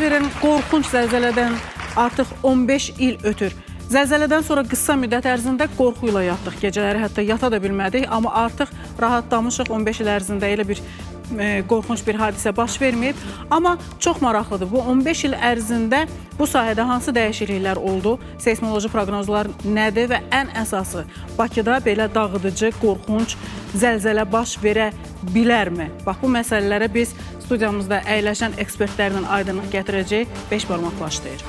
verən qorxunc zəlzələdən artıq 15 il ötür. Zəlzələdən sonra qısa müddət ərzində qorxu ilə yatdıq. Gecələri hətta yata da bilmədik, amma artıq rahatlamışıq 15 il ərzində elə bir e, qorxunç bir hadisə baş verməyib. Amma çox maraqlıdır. Bu 15 il ərzində bu sahədə hansı dəyişikliklər oldu? Seismoloji proqnozlar nədir və ən əsası Bakıda belə dağıdıcı, qorxunç zəlzələ baş verə bilərmi? Bax bu məsələlərə biz studiyamızda əyləşən ekspertlərlə aydınlıq gətirəcək 5 barmaq başlayır.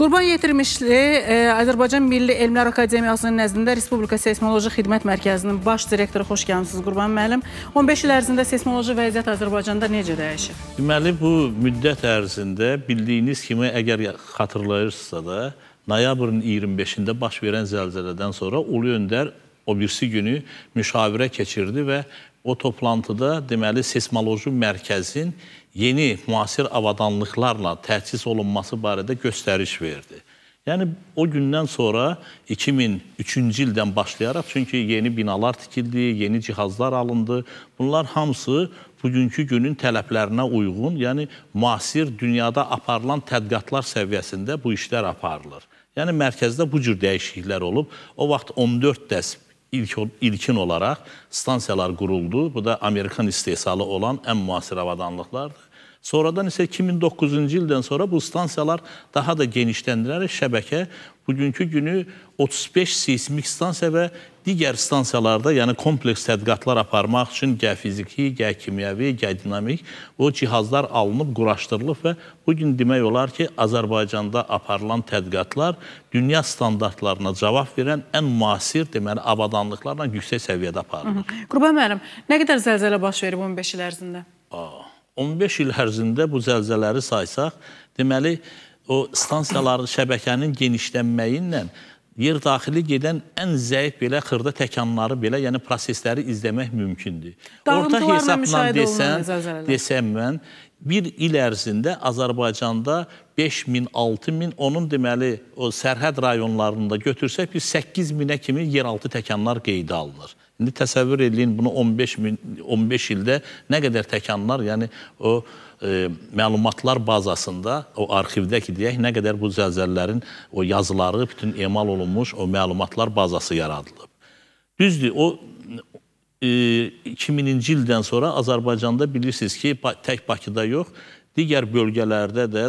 Qurban yetirmişli e, Azərbaycan Milli Elmlər Akademiyasının nəzdində Respublika Seismoloji Xidmət Mərkəzinin baş direktoru xoş gəlmisiniz Qurban müəllim. 15 il ərzində seismoloji vəziyyət Azərbaycanda necə dəyişib? Deməli bu müddət ərzində bildiyiniz kimi əgər xatırlayırsınızsa da noyabrın 25-də baş verən zəlzələdən sonra Ulu Öndər o birisi günü müşavirə keçirdi və o toplantıda deməli seismoloji mərkəzin yeni müasir avadanlıqlarla təchiz olunması barədə göstəriş verdi. Yəni o gündən sonra 2003-cü ildən başlayaraq çünki yeni binalar tikildi, yeni cihazlar alındı. Bunlar hamısı bugünkü günün tələblərinə uyğun, yəni müasir dünyada aparılan tədqiqatlar səviyyəsində bu işlər aparılır. Yəni mərkəzdə bu cür dəyişikliklər olub. O vaxt 14 dəst ilk ilkin olaraq stansiyalar quruldu. Bu da Amerikan istehsalı olan ən müasir avadanlıqlardır. Sonradan isə 2009-cu ildən sonra bu stansiyalar daha da genişləndirilərək şəbəkə bugünkü günü 35 seismik stansiya və digər stansiyalarda, yəni kompleks tədqiqatlar aparmaq üçün gə fiziki, gə kimyəvi, gə dinamik o cihazlar alınıb, quraşdırılıb və bu gün demək olar ki, Azərbaycanda aparılan tədqiqatlar dünya standartlarına cavab verən ən müasir, deməli, avadanlıqlarla yüksək səviyyədə aparılır. Qurban müəllim, nə qədər zəlzələ baş verib 15 il ərzində? Aa, 15 il ərzində bu zəlzələri saysaq, deməli, o stansiyaların şəbəkənin genişlənməyi ilə yer daxili gedən ən zəif belə xırda təkanları belə, yəni prosesləri izləmək mümkündür. Orta hesabla desən, desəm mən, bir il ərzində Azərbaycanda 5000, 6000, onun deməli o sərhəd rayonlarında götürsək biz 8000-ə kimi yeraltı təkanlar qeydə alınır. İndi təsəvvür edin bunu 15 min 15 ildə nə qədər təkanlar, yəni o e, məlumatlar bazasında, o arxivdə ki, deyək, nə qədər bu zəlzələlərin o yazıları bütün emal olunmuş o məlumatlar bazası yaradılıb. Düzdür, o e, 2000-ci ildən sonra Azərbaycanda bilirsiniz ki, tək Bakıda yox, digər bölgələrdə də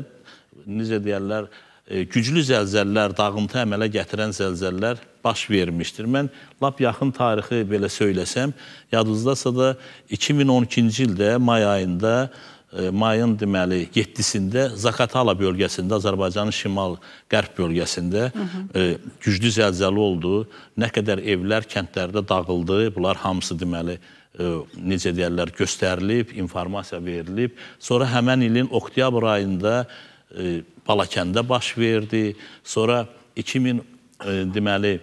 necə deyirlər, e, güclü zəlzəllər, dağıntı əmələ gətirən zəlzəllər baş vermişdir. Mən lap yaxın tarixi belə söyləsəm, yadınızdasa da 2012-ci ildə may ayında e, mayın deməli 7-sində Zakatala bölgəsində, Azərbaycanın şimal-qərb bölgəsində Hı -hı. E, güclü zəlzələ oldu. Nə qədər evlər kəndlərdə dağıldı, bunlar hamısı deməli e, necə deyirlər, göstərilib, informasiya verilib. Sonra həmən ilin oktyabr ayında e, Balakəndə baş verdi. Sonra 2000 e, deməli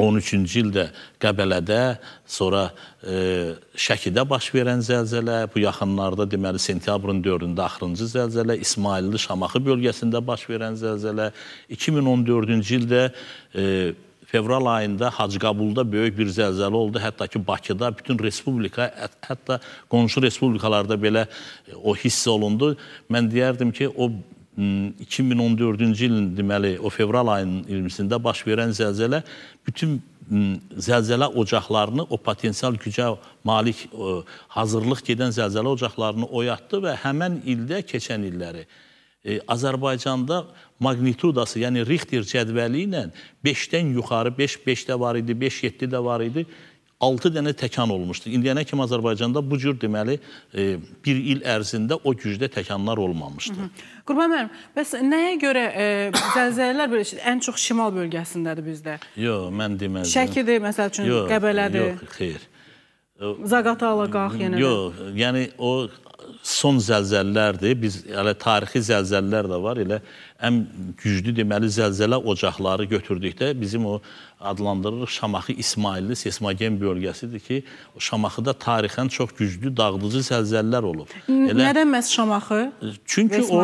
13-cü ildə Qəbələdə, sonra e, Şəkidə baş verən zəlzələ, bu yaxınlarda deməli sentyabrın 4-də axırıncı zəlzələ, İsmailli Şamaxı bölgəsində baş verən zəlzələ, 2014-cü ildə e, fevral ayında Hacıqabulda böyük bir zəlzələ oldu. Hətta ki Bakıda bütün respublika, hətta qonşu respublikalarda belə e, o hiss olundu. Mən deyərdim ki, o 2014-cü hmm, ilin deməli o fevral ayının 20-sində baş verən zəlzələ bütün hmm, zəlzələ ocaqlarını o potensial gücə malik e, hazırlıq gedən zəlzələ ocaqlarını oyatdı və həmin ildə keçən illəri e, Azərbaycanda maqnitudası, yəni Richter cədvəli ilə 5-dən yuxarı, 5-5 də var idi, 5-7 də var idi. 6 dənə təkan olmuşdu. İndiyənə kimi Azərbaycanda bu cür deməli e, bir il ərzində o gücdə təkanlar olmamışdı. Hı -hı. Qurban müəllim, bəs nəyə görə e, zəlzələlər belə ən çox şimal bölgəsindədir bizdə? Yox, mən deməzdim. Şəkidir məsəl üçün, yox, Qəbələdir. Yox, xeyr. E, Zaqatala qalx yenə. Yox, yəni o son zəlzəllərdir. Biz hələ tarixi zəlzəllər də var. Elə ən güclü deməli zəlzələ ocaqları götürdükdə bizim o adlandırırıq Şamaxı İsmailli seismogen bölgəsidir ki, Şamaxıda tarixən çox güclü dağıdıcı zəlzələlər olub. Elə Nədən məhz Şamaxı? Çünki o,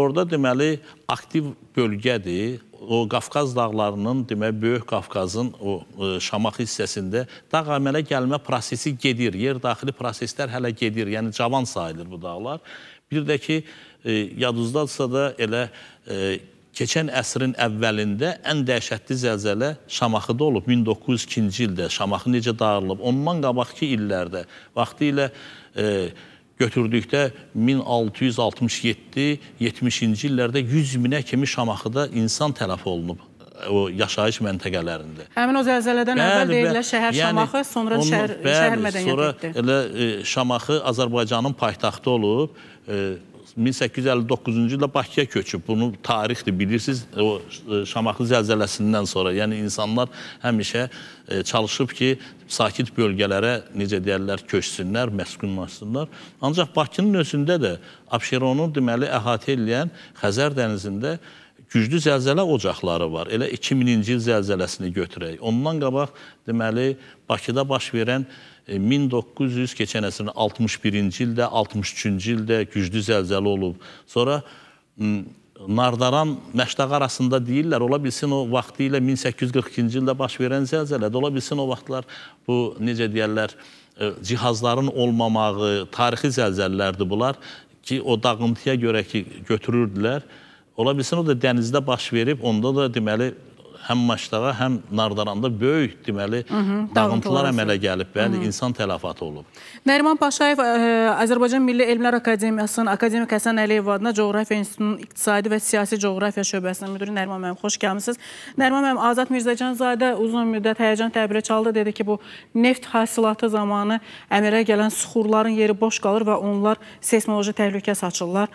orada deməli aktiv bölgədir o Qafqaz dağlarının, demək, Böyük Qafqazın o ə, e, Şamax hissəsində dağ əmələ gəlmə prosesi gedir. Yer daxili proseslər hələ gedir. Yəni cavan sayılır bu dağlar. Bir də ki, E, yadınızdadırsa da elə e, keçən əsrin əvvəlində ən dəhşətli zəlzələ Şamaxıda olub 1902-ci ildə. Şamaxı necə dağılıb? Ondan qabaqki illərdə vaxtı ilə e, götürdükdə 1667-70-ci illərdə 100 minə kimi Şamaxıda insan tələf olunub o yaşayış məntəqələrində. Həmin o zəlzələdən bəli, əvvəl deyirlər şəhər yəni, Şamaxı, sonra onun, şəhər, bəli, şəhər mədəniyyəti etdi. Sonra elə Şamaxı Azərbaycanın paytaxtı olub, 1859-cu ildə Bakıya köçüb. Bunu tarixdir, bilirsiniz, o e, Şamaxı zəlzələsindən sonra. Yəni insanlar həmişə e, çalışıb ki, sakit bölgələrə necə deyirlər, köçsünlər, məskunlaşsınlar. Ancaq Bakının özündə də Abşeronun deməli əhatə edən Xəzər dənizində güclü zəlzələ ocaqları var. Elə 2000-ci il zəlzələsini götürək. Ondan qabaq deməli Bakıda baş verən e, 1900 e, keçən əsrin 61-ci ildə, 63-cü ildə güclü zəlzələ olub. Sonra Nardaran Məştaq arasında deyirlər, ola bilsin o vaxtı ilə 1842-ci ildə baş verən zəlzələdə, ola bilsin o vaxtlar bu necə deyərlər, e, cihazların olmamağı, tarixi zəlzələlərdir bunlar ki, o dağıntıya görə ki, götürürdülər. Ola bilsin o da dənizdə baş verib, onda da deməli həm Maşdağa, həm Nardaranda böyük deməli Hı -hı, dağıntılar əmələ gəlib, bəli, Hı -hı. insan tələfatı olub. Nəriman Paşayev ə, Azərbaycan Milli Elmlər Akademiyasının akademik Həsən Əliyev adına Coğrafiya İnstitutunun iqtisadi və siyasi coğrafiya şöbəsinin müdiri Nəriman müəllim xoş gəlmisiniz. Nəriman müəllim Azad Mirzəcanzadə uzun müddət həyəcan təbirə çaldı, dedi ki, bu neft hasilatı zamanı əmələ gələn suxurların yeri boş qalır və onlar seismoloji təhlükə saçırlar.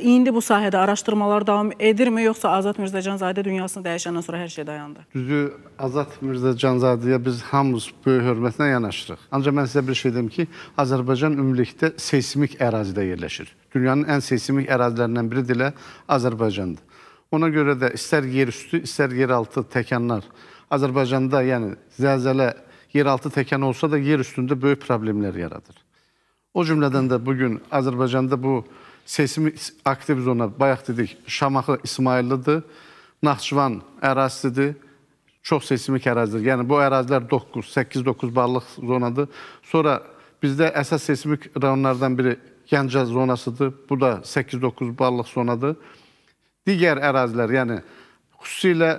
İndi bu sahədə araşdırmalar davam edirmi, yoxsa Azad Mirzəcanzadə dünyasını dəyişəndən sonra hər şey dayandı? Düzü, Azad Mirzəcanzadəyə biz hamımız böyük hörmətlə yanaşırıq. Ancaq mən sizə bir şey deyim ki, Azərbaycan ümumilikdə seismik ərazidə yerləşir. Dünyanın ən seismik ərazilərindən biri də Azərbaycandır. Ona görə də istər yerüstü, istər yeraltı təkanlar Azərbaycanda, yəni zəlzələ yeraltı təkan olsa da yer üstündə böyük problemlər yaradır. O cümlədən də bugün Azərbaycanda bu seçimi aktiv zona, bayaq dedik, Şamaxı İsmaillidir, Naxçıvan ərazisidir, çox seçimik ərazidir. Yəni, bu ərazilər 9, 8-9 ballıq zonadır. Sonra bizdə əsas seçimik rayonlardan biri Gəncə zonasıdır. Bu da 8-9 ballıq zonadır. Digər ərazilər, yəni xüsusilə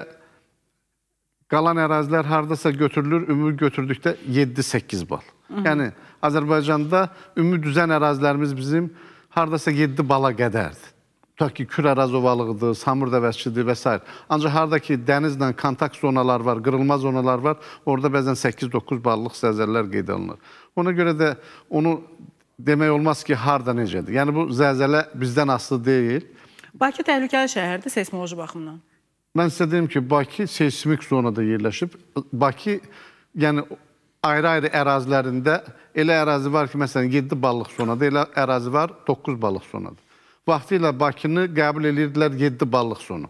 qalan ərazilər haradasa götürülür, ümumi götürdükdə 7-8 bal. Hı -hı. Yəni, Azərbaycanda ümumi düzən ərazilərimiz bizim hardasa 7 bala qədərdir. Tutaq ki, Kür Əraz ovalığıdır, Samur dəvəzçidir və s. Ancaq harda ki, dənizlə kontakt zonalar var, qırılma zonalar var, orada bəzən 8-9 ballıq zəlzələlər qeyd olunur. Ona görə də onu demək olmaz ki, harda necədir. Yəni bu zəlzələ bizdən asılı deyil. Bakı təhlükəli şəhərdir seismoloji baxımdan. Mən sizə deyim ki, Bakı seismik zonada yerləşib. Bakı yəni ayrı-ayrı ərazilərində elə ərazi var ki, məsələn, 7 balıq zonadır, elə ərazi var 9 balıq zonadır. Vaxtı ilə Bakını qəbul edirdilər 7 balıq zonu.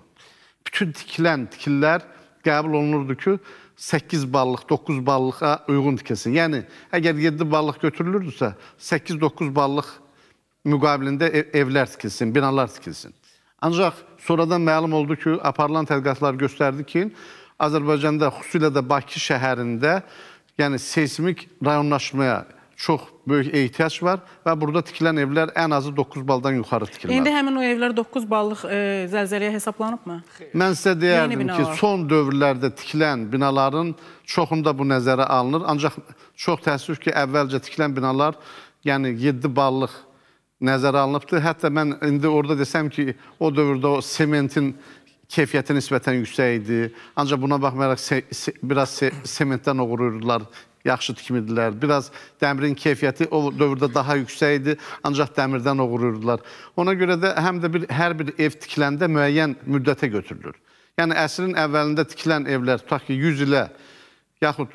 Bütün tikilən tikillər qəbul olunurdu ki, 8 ballıq, 9 ballıqa uyğun tikilsin. Yəni, əgər 7 ballıq götürülürdüsə, 8-9 ballıq müqabilində ev, evlər tikilsin, binalar tikilsin. Ancaq sonradan məlum oldu ki, aparılan tədqiqatlar göstərdi ki, Azərbaycanda, xüsusilə də Bakı şəhərində yəni seismik rayonlaşmaya çox böyük ehtiyac var və burada tikilən evlər ən azı 9 baldan yuxarı tikilməlidir. İndi həmin o evlər 9 ballıq e, zəlzələyə hesablanıbmı? Mən sizə deyərdim ki, son dövrlərdə tikilən binaların çoxunda bu nəzərə alınır. Ancaq çox təəssüf ki, əvvəlcə tikilən binalar yəni 7 ballıq nəzərə alınıbdır. Hətta mən indi orada desəm ki, o dövrdə o sementin keyfiyyəti nisbətən yüksək idi. Ancaq buna baxmayaraq se se biraz se sementdən uğrayırdılar, yaxşı tikmirdilər. Biraz dəmirin keyfiyyəti o dövrdə daha yüksək idi, ancaq dəmirdən uğrayırdılar. Ona görə də həm də bir, hər bir ev tikiləndə müəyyən müddətə götürülür. Yəni əsrin əvvəlində tikilən evlər, tutaq ki, 100 ilə yaxud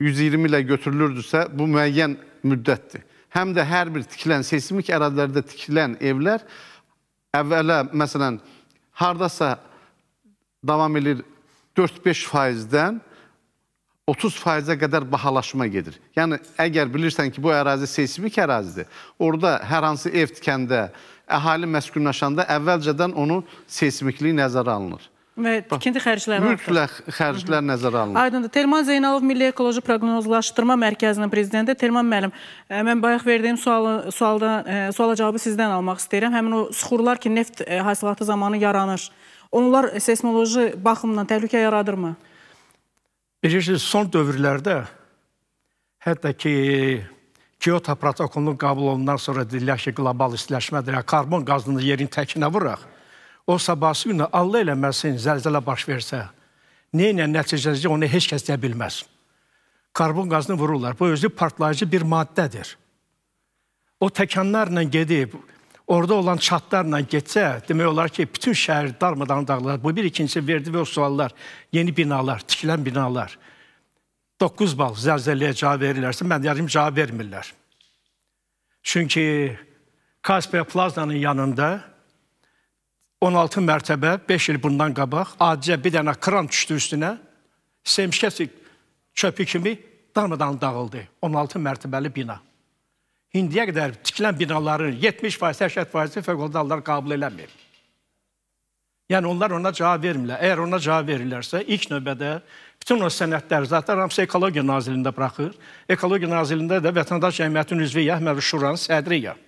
120 ilə götürülürdüsə, bu müəyyən müddətdir. Həm də hər bir tikilən, seismik ərazilərdə tikilən evlər əvvələ, məsələn, hardasa davam edir 4-5 faizdən 30 faizə qədər bahalaşma gedir. Yəni, əgər bilirsən ki, bu ərazi seismik ərazidir, orada hər hansı ev tikəndə, əhali məskunlaşanda əvvəlcədən onu seismikliyi nəzərə alınır. Və tikinti xərcləri artır. Mülklə xərclər nəzərə alınır. Aydındır. Telman Zeynalov Milli Ekoloji Proqnozlaşdırma Mərkəzinin prezidenti. Telman müəllim, e, mən bayaq verdiyim suala, sualda, e, suala cavabı sizdən almaq istəyirəm. Həmin o suxurlar ki, neft e, hasilatı zamanı yaranır. Onlar seismoloji baxımdan təhlükə yaradırmı? Bilirsiniz, son dövrlərdə hətta ki Kyoto protokolunun qəbul olundan sonra deyirlər ki, qlobal istiləşmədir. Yəni, karbon qazını yerin təkinə vuraq. O sabahsı günü Allah eləməsin, zəlzələ baş versə, nə ilə nəticələcək onu heç kəs deyə bilməz. Karbon qazını vururlar. Bu özü partlayıcı bir maddədir. O təkanlarla gedib orada olan çatlarla getsə, demək olar ki, bütün şəhər darmadan dağılır. Bu bir ikincisi verdi və o suallar, yeni binalar, tikilən binalar. 9 bal zəlzələyə cavab verirlərsə, mən deyərim cavab vermirlər. Çünki Kaspiya Plazanın yanında 16 mərtəbə 5 il bundan qabaq acizə bir dənə kran düşdü üstünə. Semşkəsi çöpü kimi darmadan dağıldı. 16 mərtəbəli bina indiyə qədər tikilən binaların 70%, 80%-i fövqəladə hallar qəbul eləmir. Yəni onlar ona cavab vermirlər. Əgər ona cavab verirlərsə, ilk növbədə bütün o sənədlər zaten hamısı Ekologiya Nazirliyində buraxır. Ekologiya Nazirliyində də Vətəndaş Cəmiyyətinin üzvü Əhməd Şuranın sədriyəm.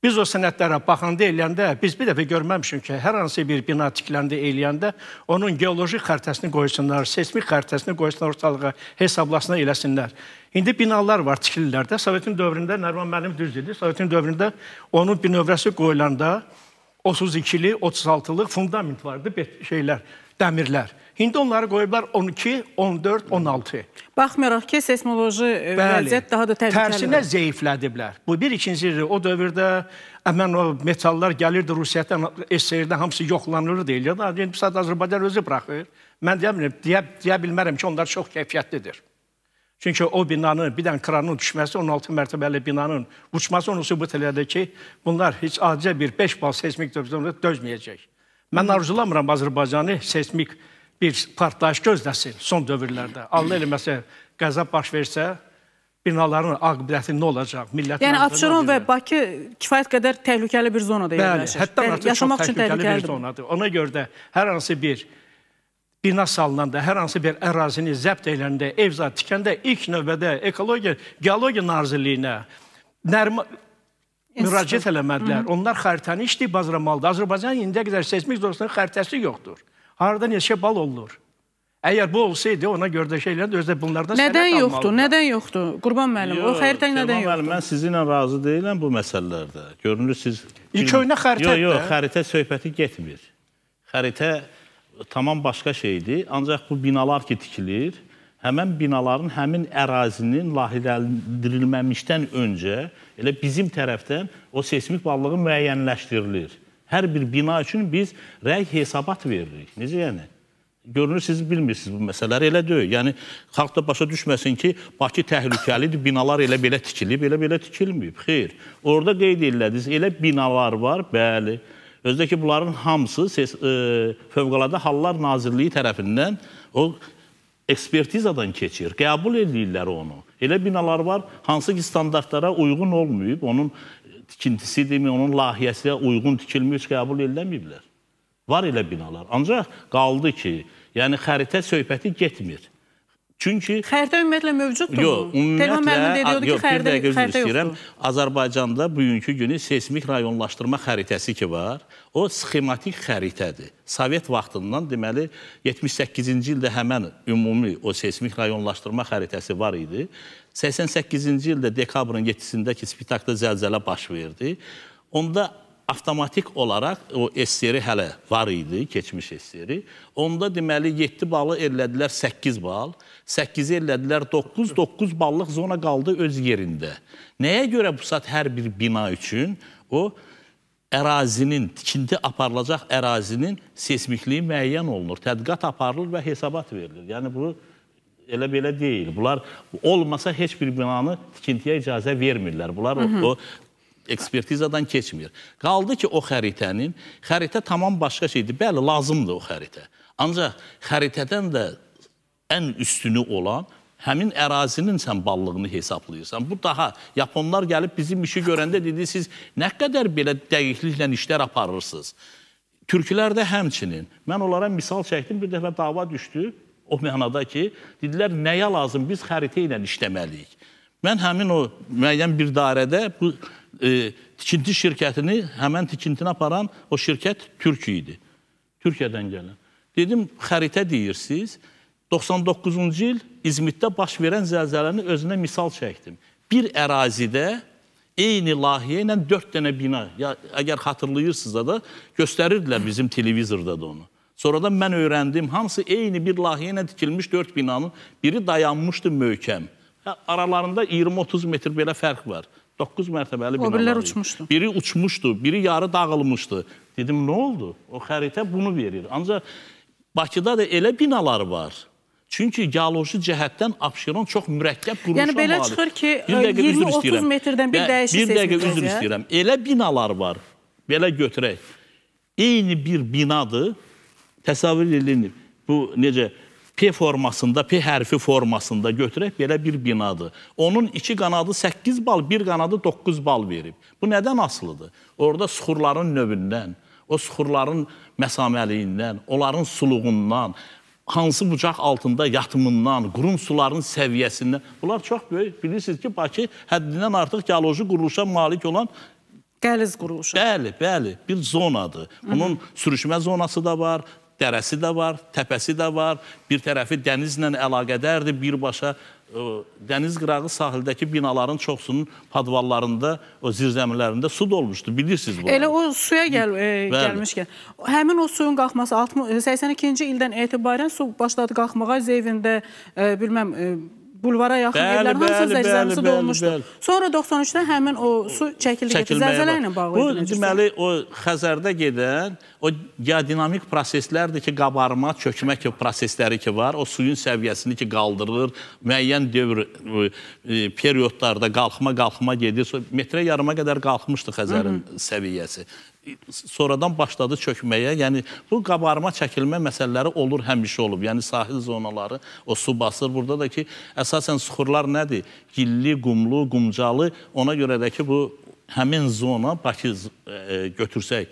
Biz o sənədlərə baxanda eləyəndə biz bir dəfə görməmişik ki, hər hansı bir bina tikləndə eləyəndə onun geoloji xəritəsini qoysunlar, seismik xəritəsini qoysunlar ortalığa, hesablasına eləsinlər. İndi binalar var tikilirlər də. Sovetin dövründə Nərman müəllim düz dedi. Sovetin dövründə onun bünövrəsi qoyulanda 32-li, 36-lıq fundament vardı, şeylər, dəmirlər. İndi onları qoyublar 12, 14, 16. Baxmayaraq ki, seismoloji e, vəziyyət daha da təhlükəlidir. Tərsinə zəiflədiblər. Bu bir ikincidir. O dövrdə həmin o metallar gəlirdi Rusiyadan, SSR-də hamısı yoxlanılır deyilir. İndi sadəcə Azərbaycan özü buraxır. Mən deyə bilmirəm, deyə, deyə bilmərəm ki, onlar çox keyfiyyətlidir. Çünki o binanın, bir dənə kranın düşməsi, 16 mərtəbəli binanın uçması onu sübut elədi ki, bunlar heç acizə bir 5 bal seismik dövzəmdə dözməyəcək. Mən arzulamıram Azərbaycanı seismik dövzəmdə bir partlayış gözləsin son dövrlərdə. Allah eləməsə, qəza baş versə, binaların aqibəti nə olacaq? Millət yəni Abşeron və Bakı kifayət qədər təhlükəli bir zonada yerləşir. Bəli, hətta yəni artıq çox təhlükəli, təhlükəli bir zonadır. Ona görə də hər hansı bir bina salınanda, hər hansı bir ərazini zəbt eləndə, ev zad tikəndə ilk növbədə ekologiya, geologiya nazirliyinə nərmə müraciət eləmədilər. Hı -hı. Onlar xəritəni işləyib bazramalıdır. Azərbaycan indiyə qədər seismik zorsların xəritəsi yoxdur arada neçə bal olur. Əgər bu olsaydı, ona görə də şeylər də özdə bunlardan nədən sənət yoxdur, almalıdır. Nədən yoxdur? Qurban müəllim, o xəritə nədən yoxdur? Qurban müəllim, mən sizinlə razı deyiləm bu məsələlərdə. Görünür siz... İlk oyuna xəritə... Yox, yox, xəritə söhbəti getmir. Xəritə tamam başqa şeydir. Ancaq bu binalar ki, tikilir, həmən binaların həmin ərazinin lahidəldirilməmişdən öncə elə bizim tərəfdən o seismik ballığı müəyyənləşdirilir. Hər bir bina üçün biz rəy hesabat veririk. Necə yəni? Görünür siz bilmirsiniz bu məsələləri elə deyil. Yəni xalq da başa düşməsin ki, Bakı təhlükəlidir, binalar elə belə tikilib, elə belə tikilməyib. Xeyr. Orda qeyd elədiniz, elə binalar var, bəli. Özdə ki, bunların hamısı ses, e, Fövqəladə Hallar Nazirliyi tərəfindən o ekspertizadan keçir. Qəbul eləyirlər onu. Elə binalar var, hansı ki, standartlara uyğun olmayıb, onun tikintisidirmi, onun layihəsinə uyğun tikilmiş qəbul eləməyiblər. Var elə binalar. Ancaq qaldı ki, yəni xəritə söhbəti getmir. Çünki xəritə ümumiyyətlə mövcuddur. Yox, Telefon müəllimi deyiyordu ki, xəritə, xəritə yoxdur. Azərbaycanda bugünkü günü seismik rayonlaşdırma xəritəsi ki var, o sxematik xəritədir. Sovet vaxtından deməli 78-ci ildə həmin ümumi o seismik rayonlaşdırma xəritəsi var idi 88-ci ildə dekabrın 7-sindəki Spitakda zəlzələ baş verdi. Onda avtomatik olaraq o SSR hələ var idi, keçmiş SSR. Onda deməli 7 balı erlədilər 8 bal, 8 erlədilər 9, 9 ballıq zona qaldı öz yerində. Nəyə görə bu saat hər bir bina üçün o ərazinin, tikinti aparılacaq ərazinin seismikliyi müəyyən olunur, tədqiqat aparılır və hesabat verilir. Yəni bu Elə belə deyil. Bunlar olmasa heç bir binanı tikintiyə icazə vermirlər. Bunlar Hı -hı. o, o ekspertizadan keçmir. Qaldı ki, o xəritənin, xəritə tamam başqa şeydir. Bəli, lazımdır o xəritə. Ancaq xəritədən də ən üstünü olan həmin ərazinin sən ballığını hesablayırsan. Bu daha yaponlar gəlib bizim işi görəndə dedi siz nə qədər belə dəqiqliklə işlər aparırsınız. Türklər də həmçinin. Mən onlara misal çəkdim, bir dəfə dava düşdü o mənada ki, dedilər nəyə lazım biz xəritə ilə işləməliyik. Mən həmin o müəyyən bir dairədə bu e, tikinti şirkətini, həmin tikintini aparan o şirkət Türk idi. Türkiyədən gələn. Dedim, xəritə deyirsiniz. 99-cu il İzmitdə baş verən zəlzələni özünə misal çəkdim. Bir ərazidə eyni layihə ilə 4 dənə bina, ya əgər xatırlayırsınız da, da göstərirdilər bizim televizorda da onu. Sonradan mən öyrəndim, hamısı eyni bir layihə ilə tikilmiş 4 binanın biri dayanmışdı möhkəm. Aralarında 20-30 metr belə fərq var. 9 mərtəbəli binalar. O birilər uçmuşdu. Biri uçmuşdu, biri yarı dağılmışdı. Dedim, nə oldu? O xəritə bunu verir. Ancaq Bakıda da elə binalar var. Çünki geoloji cəhətdən Abşeron çox mürəkkəb quruluşa yəni, malikdir. Yəni belə çıxır ki, 20-30 e, metrdən bir hə, dəyişik seçmişdir. Bir dəqiqə üzr istəyirəm. Elə binalar var. Belə götürək. Eyni bir binadır. Təsəvvür edin, bu necə P formasında, P hərfi formasında götürək belə bir binadır. Onun iki qanadı 8 bal, bir qanadı 9 bal verib. Bu nədən asılıdır? Orada suxurların növündən, o suxurların məsaməliyindən, onların suluğundan, hansı bucaq altında yatımından, qurum suların səviyyəsindən. Bunlar çox böyük. Bilirsiniz ki, Bakı həddindən artıq geoloji quruluşa malik olan Qəliz quruluşu. Bəli, bəli, bir zonadır. Bunun Hı -hı. sürüşmə zonası da var, dərəsi də var, təpəsi də var, bir tərəfi dənizlə əlaqədərdir, birbaşa ə, e, dəniz qırağı sahildəki binaların çoxsunun padvallarında, o zirzəmilərində su dolmuşdu. Bilirsiniz bunu. Elə o suya gəl e, gəlmişkən. Həmin o suyun qalxması 82-ci ildən etibarən su başladı qalxmağa. Zeyvində e, bilməm e, bulvara yaxın bəli, evlərin hamısı zəlzələsi dolmuşdu. Sonra 93-də həmin o su çəkildi, zəlzələ ilə bağlı idi. Bu deməli o Xəzərdə gedən o geodinamik proseslərdir ki, qabarma, çökmə ki prosesləri ki var, o suyun səviyyəsini ki qaldırır, müəyyən dövr e, e periodlarda qalxma-qalxma gedir. Metrə yarıma qədər qalxmışdı Xəzərin Hı -hı. səviyyəsi sonradan başladı çökməyə. Yəni bu qabarma, çəkilmə məsələləri olur, həmişə olub. Yəni sahil zonaları o su basır. Burada da ki, əsasən suxurlar nədir? Gilli, qumlu, qumcalı. Ona görə də ki, bu həmin zona Bakı e, e götürsək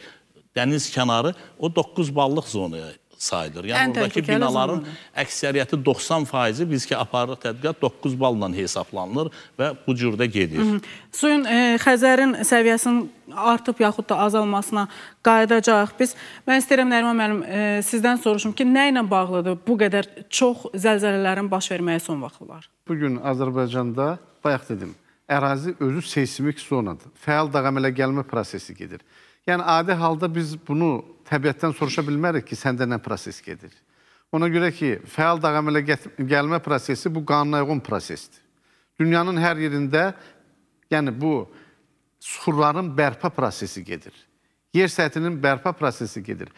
dəniz kənarı o 9 ballıq zonaya sayılır. Yəni buradakı binaların əksəriyyəti 90 faizi biz ki, aparırıq tədqiqat 9 balla hesablanılır və bu cürdə gedir. Hı -hı. Suyun, e, Xəzərin səviyyəsinin artıb yaxud da azalmasına qayıdacaq biz. Mən istəyirəm, Nəriman müəllim, e, sizdən soruşum ki, nə ilə bağlıdır bu qədər çox zəlzələlərin baş verməyə son vaxtlar? Bugün Azərbaycanda, bayaq dedim, ərazi özü seismik zonadır. Fəal dağ əmələ gəlmə prosesi gedir. Yəni, adi halda biz bunu təbiətdən soruşa bilmərik ki, səndə nə proses gedir. Ona görə ki, fəal dağ əmələ gəlmə prosesi bu qanuna uyğun prosesdir. Dünyanın hər yerində, yəni bu suxurların bərpa prosesi gedir. Yer səthinin bərpa prosesi gedir.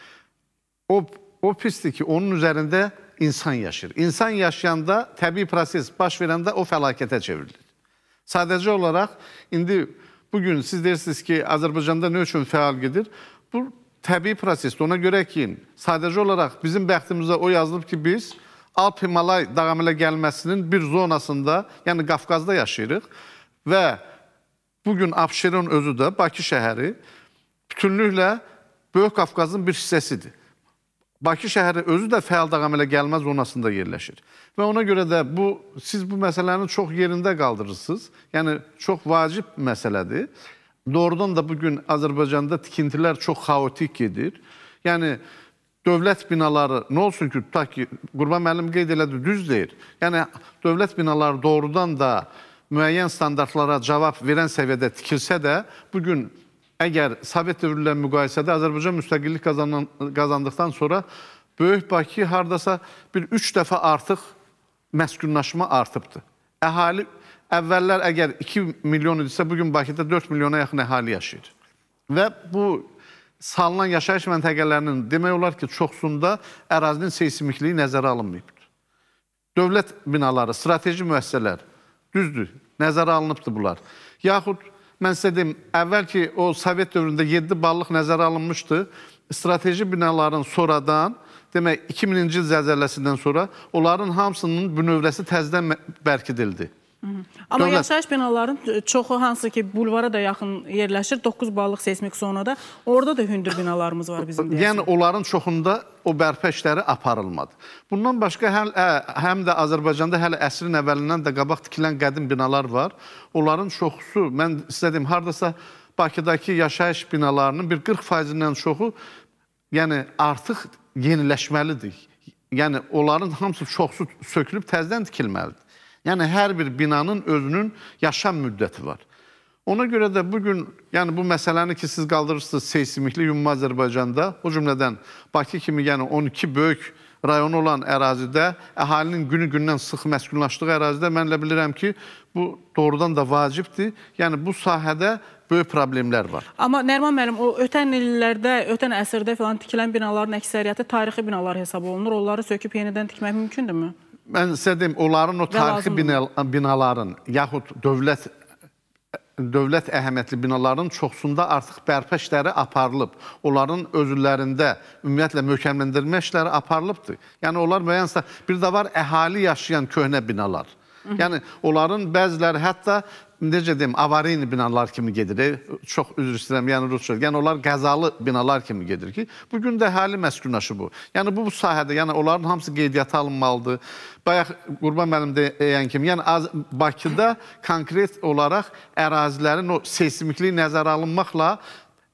O, o pisdir ki, onun üzərində insan yaşayır. İnsan yaşayanda təbii proses baş verəndə o fəlakətə çevrilir. Sadəcə olaraq indi bugün siz deyirsiniz ki, Azərbaycanda nə üçün fəal gedir? Bu təbii prosesdir. Ona görə ki, sadəcə olaraq bizim bəxtimizə o yazılıb ki, biz Alp Himalay dağamələ gəlməsinin bir zonasında, yəni Qafqazda yaşayırıq və bugün Abşeron özü də, Bakı şəhəri bütünlüklə Böyük Qafqazın bir hissəsidir. Bakı şəhəri özü də fəal dağamələ gəlmə zonasında yerləşir. Və ona görə də bu, siz bu məsələni çox yerində qaldırırsınız. Yəni, çox vacib məsələdir doğrudan da bugün Azərbaycanda tikintilər çox xaotik gedir. Yəni, dövlət binaları, nə olsun ki, tutaq ki, Qurban müəllim qeyd elədi, düz deyir. Yəni, dövlət binaları doğrudan da müəyyən standartlara cavab verən səviyyədə tikilsə də, bugün əgər Sovet dövrlə müqayisədə Azərbaycan müstəqillik qazandıqdan sonra Böyük Bakı hardasa bir üç dəfə artıq məskunlaşma artıbdır. Əhali Əvvəllər əgər 2 milyon idisə, bugün Bakıda 4 milyona yaxın əhali yaşayır. Və bu salınan yaşayış məntəqələrinin demək olar ki, çoxsunda ərazinin seismikliyi nəzərə alınmayıbdır. Dövlət binaları, strateji müəssisələr, düzdür, nəzərə alınıbdır bunlar. Yaxud, mən sizə deyim, əvvəl ki, o Sovet dövründə 7 ballıq nəzərə alınmışdı, strateji binaların sonradan, demək, 2000-ci il zəlzələsindən sonra onların hamısının bünövrəsi təzədən bərkidildi. Hı -hı. Amma Dövlət... yaşayış binaların e, çoxu hansı ki bulvara da yaxın yerləşir, 9 ballıq seismik zonada. Orada da hündür binalarımız var bizim deyəsən. Yəni onların çoxunda o bərpa işləri aparılmadı. Bundan başqa həm, həm də Azərbaycanda hələ əsrin əvvəlindən də qabaq tikilən qədim binalar var. Onların çoxusu, mən sizə deyim, haradasa Bakıdakı yaşayış binalarının bir 40%-dən çoxu yəni artıq yeniləşməlidir. Yəni onların hamısı çoxsu sökülüb təzədən tikilməlidir. Yəni hər bir binanın özünün yaşam müddəti var. Ona görə də bu gün, yəni bu məsələni ki siz qaldırırsınız seysmiklik ümumi Azərbaycanda, o cümlədən Bakı kimi, yəni 12 böyük rayon olan ərazidə, əhalinin günü-gündən sıx məskunlaşdığı ərazidə mən elə bilirəm ki, bu doğrudan da vacibdir. Yəni bu sahədə böyük problemlər var. Amma Nərman müəllim, o ötən illərdə, ötən əsrdə filan tikilən binaların əksəriyyəti tarixi binalar hesab olunur. Onları söküb yenidən tikmək mümkündürmü? mən sizə deyim, onların o tarixi bina, binaların, yaxud dövlət dövlət əhəmiyyətli binaların çoxsunda artıq bərpa işləri aparılıb. Onların özlərində ümumiyyətlə möhkəmləndirmə işləri aparılıbdır. Yəni onlar müəyyənsə bir də var əhali yaşayan köhnə binalar. Yəni onların bəziləri hətta necə deyim, avarin binalar kimi gedir. E, çox üzr istəyirəm, yəni rusca. Yəni onlar qəzalı binalar kimi gedir ki, bu gün də əhali məskunlaşıb bu. Yəni bu, bu sahədə, yəni onların hamısı qeydiyyata alınmalıdır. Bayaq Qurban müəllim deyən kimi, yəni az, Bakıda konkret olaraq ərazilərin o seismikliyi nəzərə alınmaqla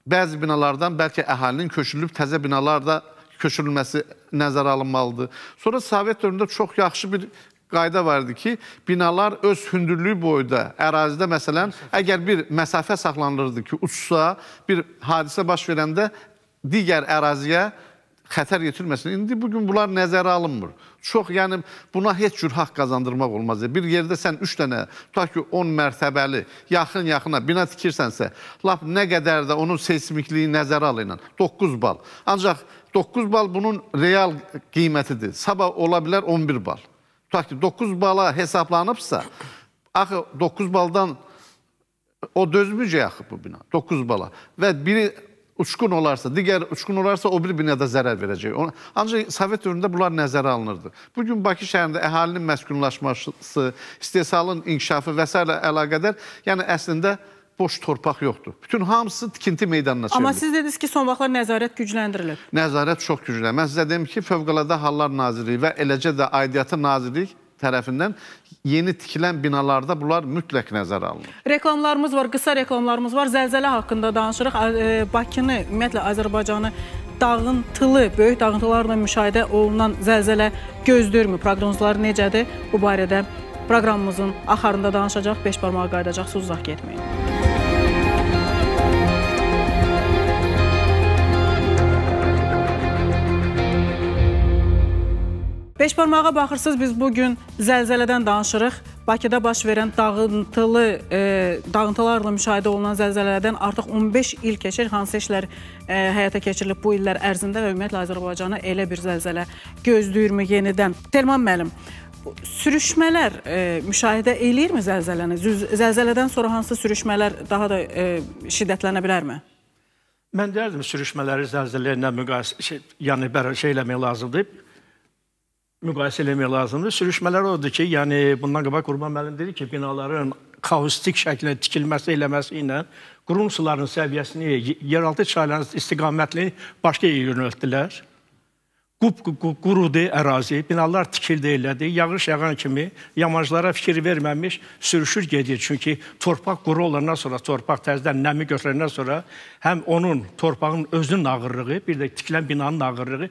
bəzi binalardan bəlkə əhalinin köçülüb təzə binalarda köçürülməsi nəzərə alınmalıdır. Sonra Sovet dövründə çox yaxşı bir qayda vardı ki, binalar öz hündürlüyü boyda ərazidə, məsələn, əgər bir məsafə saxlanılırdı ki, uçsa, bir hadisə baş verəndə digər əraziyə xətər yetirməsin. İndi bugün bunlar nəzərə alınmır. Çox, yəni buna heç cür haqq qazandırmaq olmaz. Bir yerdə sən 3 dənə, tutaq ki, 10 mərtəbəli, yaxın-yaxına bina tikirsənsə, lap nə qədər də onun seismikliyi nəzərə alınır. 9 bal. Ancaq 9 bal bunun real qiymətidir. Sabah ola bilər 11 bal tutaq ki, 9 bala hesablanıbsa, axı 9 baldan o dözmücə axı bu bina, 9 bala. Və biri uçqun olarsa, digər uçqun olarsa o bir binada zərər verəcək. Ancaq Sovet dövründə bunlar nəzərə alınırdı. Bugün Bakı şəhərində əhalinin məskunlaşması, istehsalın inkişafı və s. əlaqədər, yəni əslində əslində boş torpaq yoxdur. Bütün hamısı tikinti meydanına çevrilir. Amma siz dediniz ki, son vaxtlar nəzarət gücləndirilib. Nəzarət çox gücləndirilib. Mən sizə deyim ki, Fövqəladə Hallar Nazirliyi və eləcə də Aidiyyatı Nazirlik tərəfindən yeni tikilən binalarda bunlar mütləq nəzərə alınır. Reklamlarımız var, qısa reklamlarımız var. Zəlzələ haqqında danışırıq. E, Bakını, ümumiyyətlə Azərbaycanı dağıntılı, böyük dağıntılarla müşahidə olunan zəlzələ gözdürmür. Proqnozları necədir? Bu barədə Proqramımızın axarında danışacaq, beş barmağa qayıdacaq, siz uzaq getməyin. Beş barmağa baxırsınız, biz bugün zəlzələdən danışırıq. Bakıda baş verən dağıntılı, e, dağıntılarla müşahidə olunan zəlzələlərdən artıq 15 il keçir. Hansı işlər e, həyata keçirilib bu illər ərzində və ümumiyyətlə Azərbaycanı elə bir zəlzələ gözləyirmi yenidən? Telman müəllim, sürüşmələr e, müşahidə eləyirmi zəlzələni? Zəlzələdən sonra hansı sürüşmələr daha da e, şiddətlənə bilərmi? Mən deyərdim sürüşmələri zəlzələlərlə müqayisə şey, yəni şey eləmək lazımdır. Müqayisə eləmək lazımdır. Sürüşmələr odur ki, yəni bundan qabaq Qurban müəllim dedi ki, binaların kaustik şəkildə tikilməsi eləməsi ilə qurum sularının səviyyəsini yeraltı çaylarının istiqamətini başqa yönəltdilər qupquru ərazi, binalar tikildi elədi. Yağış yağan kimi yamaclara fikir verməmiş sürüşür gedir. Çünki torpaq quru olandan sonra, torpaq təzədən nəmi götürəndən sonra həm onun, torpağın özünün ağırlığı, bir də tikilən binanın ağırlığı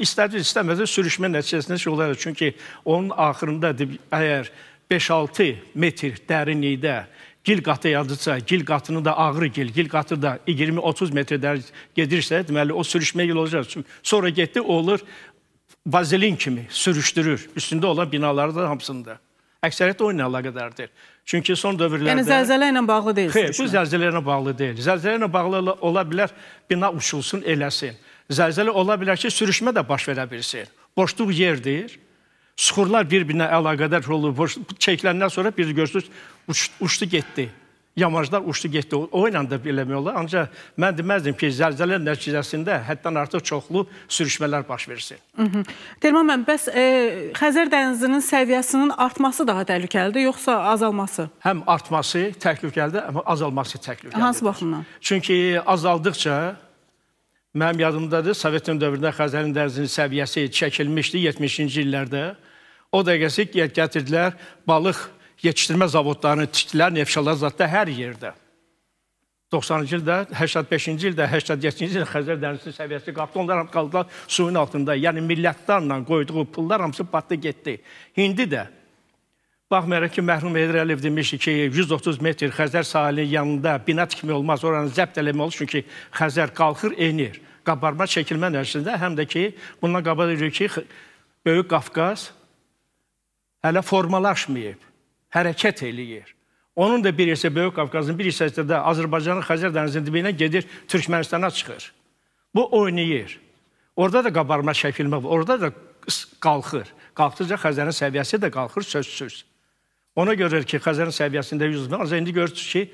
istədi istəmədi sürüşmə nəticəsində şey olar. Çünki onun axırında əgər 5-6 metr dərinlikdə gil qatı yazırsa, gil qatını da ağır gil, gil qatı da 20-30 metrədən gedirsə, deməli o sürüşmə yol olacaq. Sonra getdi, o olur vazelin kimi sürüşdürür. Üstündə olan binaları da hamısında. Əksəriyyət onunla əlaqədardır. Çünki son dövrlərdə... Yəni zəlzələ ilə bağlı deyil. Xeyr, bu zəlzələ ilə bağlı deyil. Zəlzələ ilə bağlı ola bilər bina uçulsun, eləsin. Zəlzələ ola bilər ki, sürüşmə də baş verə bilsin. Boşluq yerdir. Suxurlar bir-birinə əlaqədar olur. Boş, çəkiləndən sonra bir görürsünüz, uç, uçdu getdi. Yamaclar uçdu getdi. O, o ilə də biləmək olar. Ancaq mən deməzdim ki, zəlzələ nəticəsində həddən artıq çoxlu sürüşmələr baş versin. Mhmm. Derman mən, bəs e, Xəzər dənizinin səviyyəsinin artması daha təhlükəlidir, yoxsa azalması? Həm artması təhlükəlidir, həm azalması təhlükəlidir. Hansı baxımdan? Çünki azaldıqca Mənim yadımdadır, Sovet dövründə Xəzərin dənizinin səviyyəsi çəkilmişdi 70-ci illərdə. O dəqiqəsi gətirdilər balıq yetişdirmə zavodlarını tikdilər, Neftçalar zətdə hər yerdə. 90-cı ildə, 85-ci ildə, 87-ci ildə Xəzər dənizinin səviyyəsi qalxdı. Onlar hamısı qaldılar suyun altında. Yəni millətdarla qoyduğu pullar hamısı batdı getdi. İndi də baxmayaraq ki, mərhum Heydər Əliyev demişdi ki, 130 metr Xəzər sahili yanında bina tikmək olmaz, oranı zəbt eləmək olur çünki Xəzər qalxır, enir. Qabarma çəkilmə nəticəsində həm də ki, bundan qabaq deyirik ki, Böyük Qafqaz hələ formalaşmayıb hərəkət eləyir. Onun da bir hissəsi Böyük Qafqazın, bir hissəsi də Azərbaycanın Xəzər dənizinin dibinə gedir, Türkmənistana çıxır. Bu oynayır. Orada da qabarma çəkilmə var. Orada da qalxır. Qalxdıqca Xəzərin səviyyəsi də qalxır sözsüz. Ona görə ki, Xəzərin səviyyəsində 100 min, indi görürsünüz ki,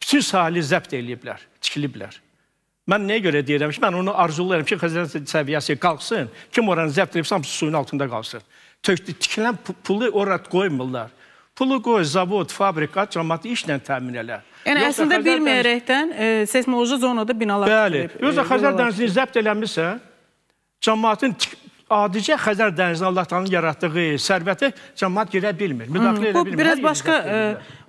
bütün sahili zəbt eləyiblər, tikiliblər. Mən nəyə görə deyirəm ki, mən onu arzulayıram ki, Xəzərin səviyyəsi qalxsın, kim oranı zəbt edib, hamısı suyun altında qalsın. Tökdü, tikilən pulu ora qoymurlar. Pulu qoy, zavod, fabrika, cəmaatı işlə təmin elə. Yəni Yoxsa əslində bilməyərəkdən e, seismoloji zonada binalar Bəli. Edib, Yoxsa e, Xəzər dənizini zəbt eləmişsə, cəmaatın adicə Xəzər dənizini Allah Tanrının yaratdığı sərvəti cəmaat girə bilmir, müdaxilə edə bilmir. Bu biraz başqa e,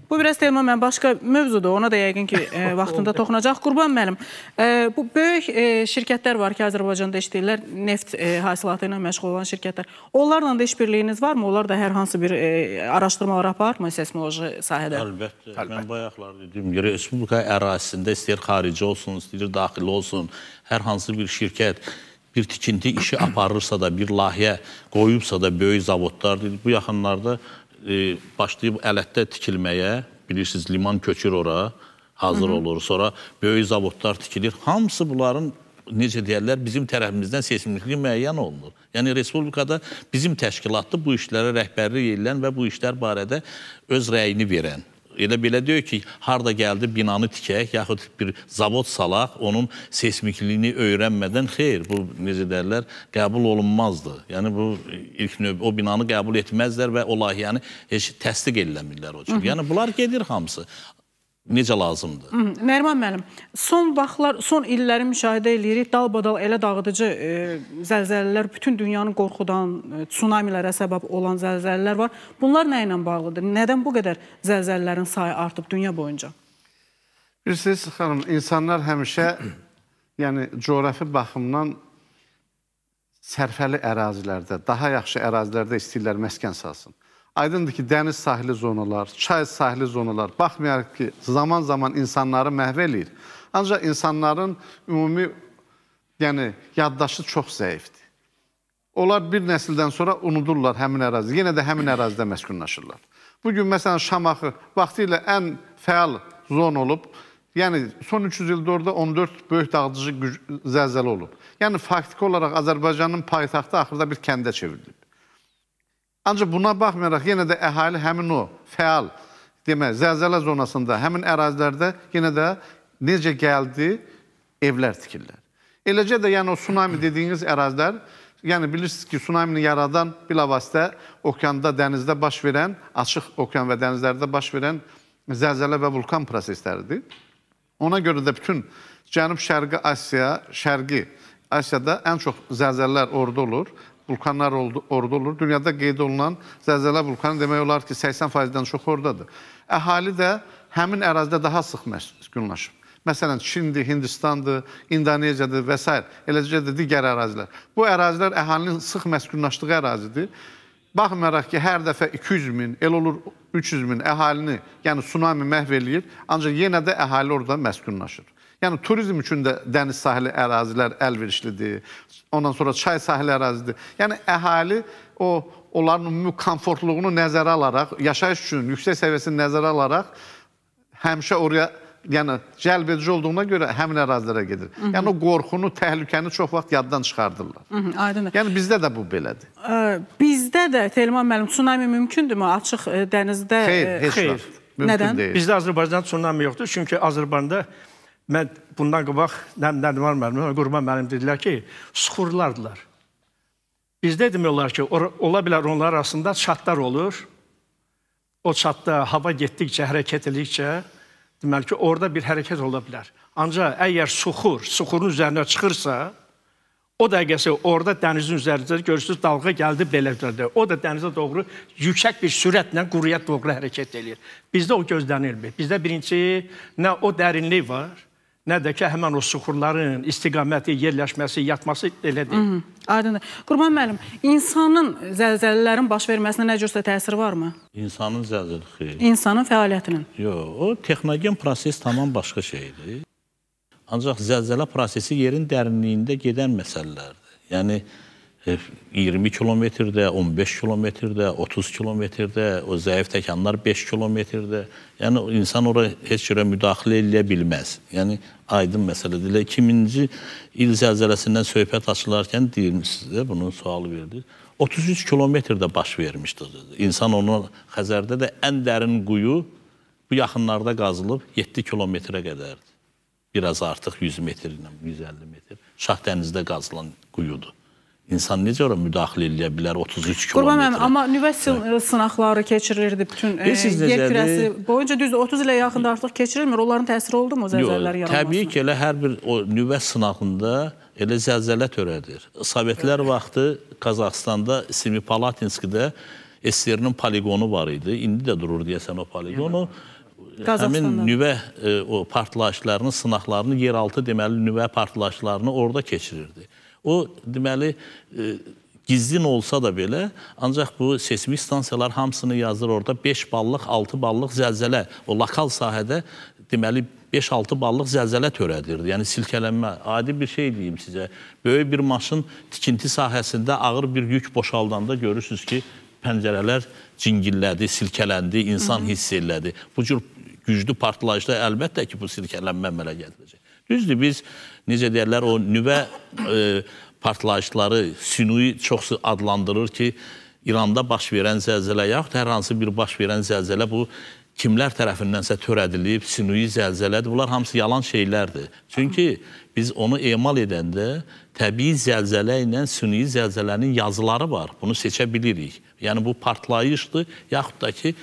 Bu biraz Telman mənim başqa mövzudur. Ona da yəqin ki, e, vaxtında toxunacaq. Qurban müəllim, e, bu böyük e, şirkətlər var ki, Azərbaycanda işləyirlər, neft e, hasilatı ilə məşğul olan şirkətlər. Onlarla da işbirliyiniz varmı? Onlar da hər hansı bir e, araşdırmalar aparmı seismoloji sahədə? Əlbəttə. Əlbət. Mən bayaqlar dediyim kimi, Respublika ərazisində istəyir xarici olsun, istəyir daxili olsun, hər hansı bir şirkət bir tikinti işi aparırsa da, bir layihə qoyubsa da böyük zavodlar, bu yaxınlarda e, başlayıb ələtdə tikilməyə, bilirsiniz, liman köçür ora, hazır Hı -hı. olur. Sonra böyük zavodlar tikilir. Hamısı bunların necə deyərlər, bizim tərəfimizdən seçimlikli müəyyən olunur. Yəni, Respublikada bizim təşkilatlı bu işlərə rəhbərlik edilən və bu işlər barədə öz rəyini verən Elə belə deyir ki, harda gəldi binanı tikək, yaxud bir zavod salaq, onun seismikliyini öyrənmədən xeyr, bu necə deyirlər, qəbul olunmazdı. Yəni bu ilk növbə o binanı qəbul etməzlər və o layihəni heç təsdiq eləmirlər o cür. Yəni bunlar gedir hamısı necə lazımdır? Nəriman müəllim, son vaxtlar, son illəri müşahidə eləyirik. Dalbadal elə dağıdıcı e, zəlzələlər, bütün dünyanı qorxudan, e, tsunamilərə səbəb olan zəlzələlər var. Bunlar nə ilə bağlıdır? Nədən bu qədər zəlzələlərin sayı artıb dünya boyunca? Bilirsiniz, xanım, insanlar həmişə yəni coğrafi baxımdan sərfəli ərazilərdə, daha yaxşı ərazilərdə istəyirlər məskən salsın. Aydındır ki, dəniz sahili zonalar, çay sahili zonalar, baxmayaraq ki, zaman-zaman insanları məhv eləyir. Ancaq insanların ümumi yəni, yaddaşı çox zəifdir. Onlar bir nəsildən sonra unudurlar həmin ərazi, yenə də həmin ərazidə məskunlaşırlar. Bugün, məsələn, Şamaxı vaxtı ilə ən fəal zon olub, yəni son 300 ildə orada 14 böyük dağıdıcı zəlzələ olub. Yəni, faktiki olaraq Azərbaycanın payitaxtı axırda bir kəndə çevrilib. Ancaq buna baxmayaraq yenə də əhali həmin o fəal, demə, zəlzələ zonasında, həmin ərazilərdə yenə də necə gəldi evlər tikirlər. Eləcə də yəni o tsunami dediyiniz ərazilər, yəni bilirsiniz ki, tsunamini yaradan bilavasitə okeanda, dənizdə baş verən, açıq okean və dənizlərdə baş verən zəlzələ və vulkan prosesləridir. Ona görə də bütün Cənub-Şərqi Asiya, Şərqi Asiyada ən çox zəlzələlər orada olur vulkanlar oldu, orada olur. Dünyada qeyd olunan zəlzələ vulkanı demək olar ki, 80%-dən çox oradadır. Əhali də həmin ərazidə daha sıx məskunlaşıb. Məsələn, Çindir, Hindistandır, İndonezyadır və s. Eləcə də digər ərazilər. Bu ərazilər əhalinin sıx məskunlaşdığı ərazidir. Baxmayaraq ki, hər dəfə 200 min, el olur 300 min əhalini, yəni tsunami məhv eləyir, ancaq yenə də əhali orada məskunlaşır. Yəni turizm üçün də dəniz sahili ərazilər əlverişlidir. Ondan sonra çay sahili ərazidir. Yəni əhali o onların ümumi komfortluğunu nəzərə alaraq, yaşayış üçün yüksək səviyyəsini nəzərə alaraq həmişə oraya yəni cəlb edici olduğuna görə həmin ərazilərə gedir. Hı -hı. Yəni o qorxunu, təhlükəni çox vaxt yaddan çıxardırlar. Hı -hı, aydındır. Yəni bizdə də bu belədir. Ə, bizdə də Telman müəllim tsunami mümkündürmü açıq ə, e, dənizdə? Xeyr, e, heç xeyr. Vaxt. Mümkün Nədən? deyil. Bizdə Azərbaycan tsunami yoxdur, çünki Azərbaycanda Mən bundan qabaq nə, nə var mənim, qurban mənim dedilər ki, suxurlardılar. Bizdə demək olar ki, ola bilər onlar arasında çatlar olur. O çatda hava getdikcə, hərəkət edikcə, deməli ki, orada bir hərəkət ola bilər. Ancaq əgər suxur, suxurun üzərinə çıxırsa, o dəqiqəsi orada dənizin üzərində görürsüz dalğa gəldi belə üzərində. O da dənizə doğru yüksək bir sürətlə quruya doğru hərəkət eləyir. Bizdə o gözlənilmir. Bizdə birinci nə o dərinlik var, nə də ki, həmən o suxurların istiqaməti, yerləşməsi, yatması elə deyil. Hı -hı, aydındır. Qurban müəllim, insanın zəlzələlərin baş verməsinə nə cürsə təsiri varmı? İnsanın zəlzəli xeyr. İnsanın fəaliyyətinin. Yox, o texnogen proses tamam başqa şeydir. Ancaq zəlzələ prosesi yerin dərinliyində gedən məsələlərdir. Yəni, 20 e, kilometrdə, 15 kilometrdə, 30 kilometrdə, o zəif təkanlar 5 kilometrdə. Yəni insan ora heç yerə müdaxilə eləyə bilməz. Yəni aydın məsələdir. Elə 2000-ci il zəlzələsindən söhbət açılarkən deyim sizə bunun sualı verdi. 33 kilometrdə baş vermişdi. İnsan onu Xəzərdə də ən dərin quyu bu yaxınlarda qazılıb 7 kilometrə qədərdir. Biraz artıq 100 metr ilə 150 metr Şah dənizdə qazılan quyudur insan necə ora müdaxilə eləyə bilər 33 kilometrə? Qurban müəllim, amma nüvə hə. sınaqları keçirilirdi bütün e, yer kürəsi boyunca düz 30 ilə yaxın artıq keçirilmir. Onların təsiri oldu mu zəlzələlər yaranmasına? Təbii ki, elə hər bir o nüvə sınağında elə zəlzələ törədir. Sovetlər evet. vaxtı Qazaxstanda Semipalatinskdə SSR-nin poliqonu var idi. İndi də durur deyəsən o poliqonu. Yəni. E, həmin nüvə e, o partlayışlarının, sınaqlarını yeraltı deməli nüvə partlayışlarını orada keçirirdi. O deməli e, gizlin olsa da belə, ancaq bu seismik stansiyalar hamısını yazır orada 5 ballıq, 6 ballıq zəlzələ, o lokal sahədə deməli 5-6 ballıq zəlzələ törədirdi. Yəni silkələnmə adi bir şey deyim sizə. Böyük bir maşın tikinti sahəsində ağır bir yük boşaldanda görürsüz ki, pəncərələr cingillədi, silkələndi, insan hiss elədi. Bu cür güclü partlayışda əlbəttə ki, bu silkələnmə əmələ gətirəcək. Düzdür, biz necə deyərlər, o nüvə e, partlayışları sinui çox adlandırır ki, İranda baş verən zəlzələ yaxud hər hansı bir baş verən zəlzələ bu kimlər tərəfindənsə törədilib, sinui zəlzələdir. Bunlar hamısı yalan şeylərdir. Çünki biz onu emal edəndə təbii zəlzələ ilə sünni zəlzələnin yazıları var. Bunu seçə bilirik. Yəni bu partlayışdır, yaxud da ki,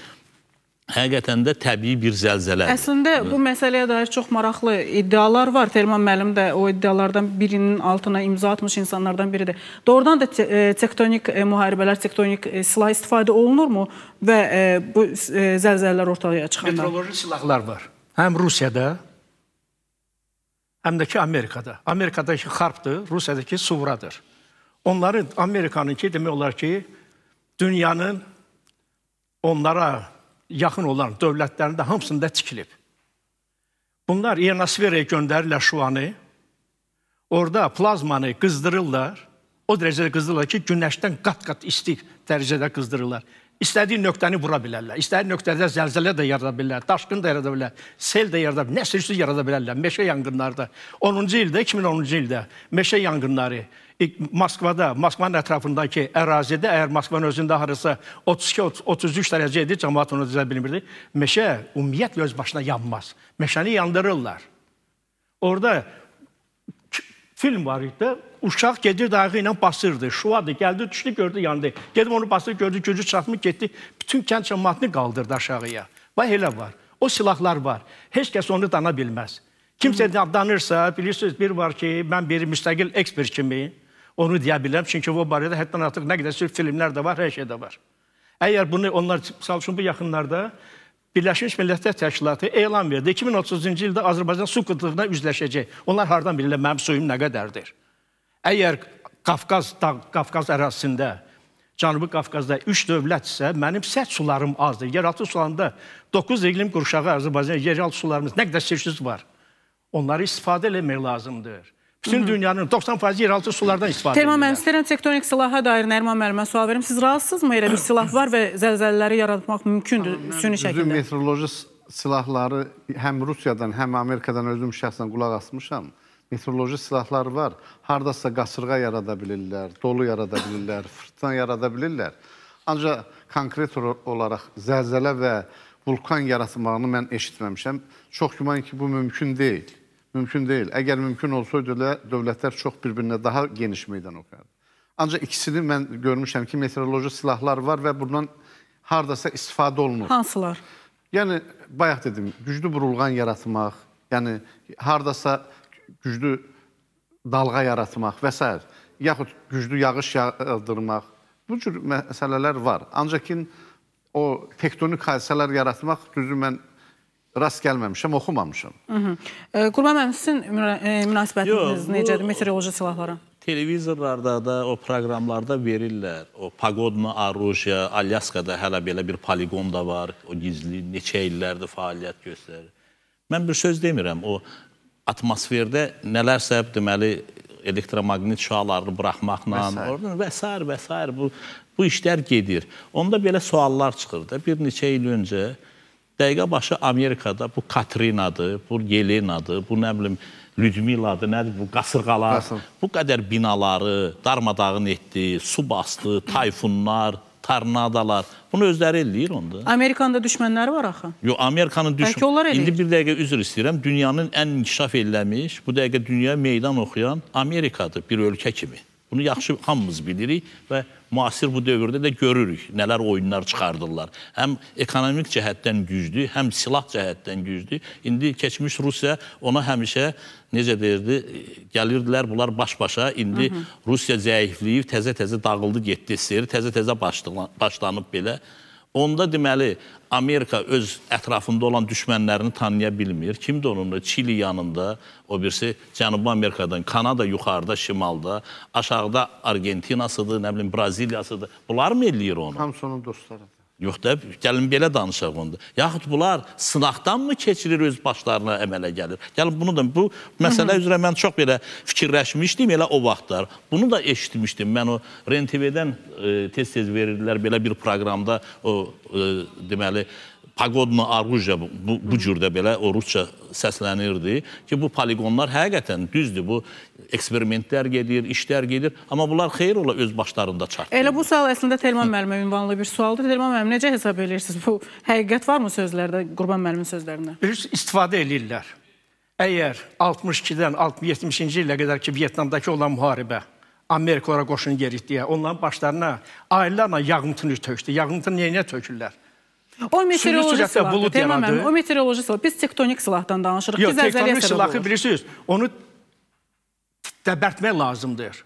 həqiqətən də təbii bir zəlzələ. Əslində bu məsələyə dair çox maraqlı iddialar var. Telman müəllim də o iddialardan birinin altına imza atmış insanlardan biridir. Doğrudan da e, tektonik e, müharibələr, tektonik e, silah istifadə olunurmu və bu zəlzələlər ortaya çıxanda? Metroloji silahlar var. Həm Rusiyada, həm də ki Amerikada. Amerikadakı xarpdır, Rusiyadakı suvradır. Onları Amerikanınki demək olar ki, dünyanın onlara yaxın olan dövlətlərində hamısında tikilib. Bunlar ionosferə göndərirlər şuanı. Orda plazmanı qızdırırlar. O dərəcədə qızdırırlar ki, günəşdən qat-qat isti dərəcədə qızdırırlar istədiyi nöqtəni vura bilərlər. İstədiyi nöqtədə zəlzələ də yarada bilərlər, daşqın da yarada bilərlər, sel də yarada bilərlər, nəsə üstü yarada bilərlər, meşə yanğınları da. 10-cu ildə, 2010-cu ildə meşə yanğınları Moskvada, Moskvanın ətrafındakı ərazidə, əgər Moskvanın özündə harasa 32-33 dərəcə idi, cəmaat onu düzə bilmirdi, meşə ümumiyyətlə öz başına yanmaz. Meşəni yandırırlar. Orada film var idi. Uşaq gedir dağı ilə basırdı. Şuadı, gəldi, düşdü, gördü, yandı. Gedim onu basır, gördü, gücü çatmır, getdi. Bütün kənd cəmatını qaldırdı aşağıya. Bax elə var. O silahlar var. Heç kəs onu dana bilməz. Kimsə danırsa, bilirsiniz, bir var ki, mən bir müstəqil ekspert kimi onu deyə bilirəm. Çünki o barədə həddən artıq nə qədər sırf filmlər də var, hər şey də var. Əgər bunu onlar, misal üçün bu yaxınlarda Birləşmiş Millətlər Təşkilatı elan verdi. 2030-cu ildə Azərbaycan su qıtlığına üzləşəcək. Onlar hardan bilirlər mənim suyum nə qədərdir? Əgər Qafqaz, Qafqaz ərazisində, Cənubi Qafqazda 3 dövlətsə, mənim sərt sularım azdır. Yeraltı sularında 9 iqlim qurşağı Azərbaycan yeraltı sularımız nə qədər sirsiz var. Onları istifadə eləmək lazımdır. Bütün Hı -hı. dünyanın 90% yeraltı sulardan istifadə edirlər. Teğman, mən istəyirəm tektonik silaha dair Nərman müəllimə sual verim. Siz razısınızmı elə bir silah var və zəlzələləri yaratmaq mümkündür süni şəkildə? Üzüm meteoroloji silahları həm Rusiyadan, həm Amerikadan özüm şəxsən qulaq asmışam. Meteoroloji silahlar var. Haradasa qasırğa yarada bilirlər, dolu yarada bilirlər, fırtına yarada bilirlər. Ancaq konkret olaraq zəlzələ və vulkan yaratmağını mən eşitməmişəm. Çox güman ki, bu mümkün deyil. Mümkün deyil. Əgər mümkün olsaydı elə dövlətlər çox bir-birinə daha geniş meydan oxuyardı. Ancaq ikisini mən görmüşəm ki, meteoroloji silahlar var və bundan hardasa istifadə olunur. Hansılar? Yəni, bayaq dedim, güclü burulğan yaratmaq, yəni hardasa güclü dalğa yaratmaq və s. yaxud güclü yağış yağdırmaq. Bu cür məsələlər var. Ancaq ki, o tektonik hadisələr yaratmaq, düzü mən rast gəlməmişəm, oxumamışam. Mhmm. Qurban müəllim, sizin e, münasibətiniz necədir meteoroloji silahlara? Televizorlarda da, o proqramlarda verirlər. O Pagodna Arruja, Alyaskada hələ belə bir poligon da var. O gizli neçə illərdir fəaliyyət göstərir. Mən bir söz demirəm. O atmosferdə nələrsə deməli elektromagnit şüalarını buraxmaqla, orada və s. və s. bu bu işlər gedir. Onda belə suallar çıxır da. Bir neçə il öncə Dəqiqə başı Amerikada bu Katrinadır, bu Yelenadır, bu nə bilim Lyudmiladır, nədir bu qasırğalar, Qasır. bu qədər binaları darmadağın etdi, su bastı, tayfunlar, tornadalar. Bunu özləri eləyir onda. Amerikanın da düşmənləri var axı. Yox, Amerikanın düşmən... İndi bir dəqiqə üzr istəyirəm. Dünyanın ən inkişaf eləmiş, bu dəqiqə dünya meydan oxuyan Amerikadır bir ölkə kimi. Bunu yaxşı hamımız bilirik və müasir bu dövrdə də görürük nələr oyunlar çıxardırlar. Həm ekonomik cəhətdən güclü, həm silah cəhətdən güclü. İndi keçmiş Rusiya ona həmişə necə deyirdi, gəlirdilər bunlar baş-başa. İndi Hı -hı. Rusiya zəifliyib, təzə-təzə dağıldı, getdi seri, təzə-təzə başlanıb belə. Onda deməli Amerika öz ətrafında olan düşmənlərini tanıya bilmir. Kimdir onunla? Çili yanında, o birisi Cənubi Amerikadan, Kanada yuxarıda, şimalda, aşağıda Argentinasıdır, nə bilim Braziliyasıdır. Bunlar mı eləyir onu? Hamsonun dostları. Yox da, gəlin belə danışaq onda. Yaxud bunlar sınaqdanmı keçirir öz başlarına əmələ gəlir? Gəlin bunu da, bu məsələ Hı -hı. üzrə mən çox belə fikirləşmişdim elə o vaxtlar. Bunu da eşitmişdim. Mən o REN-TV-dən e, tez-tez verirdilər belə bir proqramda o e, deməli, Pagodna Arguja bu, bu, bu cürdə belə o rusca səslənirdi ki, bu poligonlar həqiqətən düzdür, bu eksperimentlər gedir, işlər gedir, amma bunlar xeyir ola öz başlarında çatır. Elə bu sual əslində Telman müəllimə ünvanlı bir sualdır. Telman müəllim, necə hesab edirsiniz? Bu həqiqət varmı sözlərdə, Qurban müəllimin sözlərində? Bilirsiniz, istifadə edirlər. Əgər 62-dən 70-ci ilə qədər ki, Vietnamdakı olan müharibə Amerikalara qoşun gerik deyə, onların başlarına aylarla yağıntını tökdü. Yağıntını neyinə tökürlər? O meteoroloji silahdır, Teymam mənim, o meteoroloji silah. Biz tektonik silahdan danışırıq. Yox, tektonik silahı bilirsiniz, onu dəbərtmək lazımdır.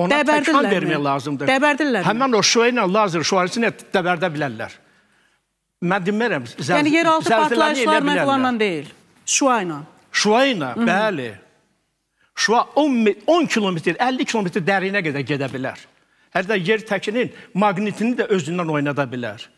Ona təkan vermək lazımdır. Dəbərdirlər. Həmən o şüa ilə lazer şüarısı ilə dəbərdə bilərlər. Mən demərəm, zəlzələyə yəni, elə bilərlər. Yəni, yeraltı partlayışlarla planla deyil, şüa ilə. Şüa ilə, bəli. Şüa 10 kilometr, 50 kilometr dərinə qədər gedə bilər. Hətta yer təkinin magnitini də özündən oynada bilər.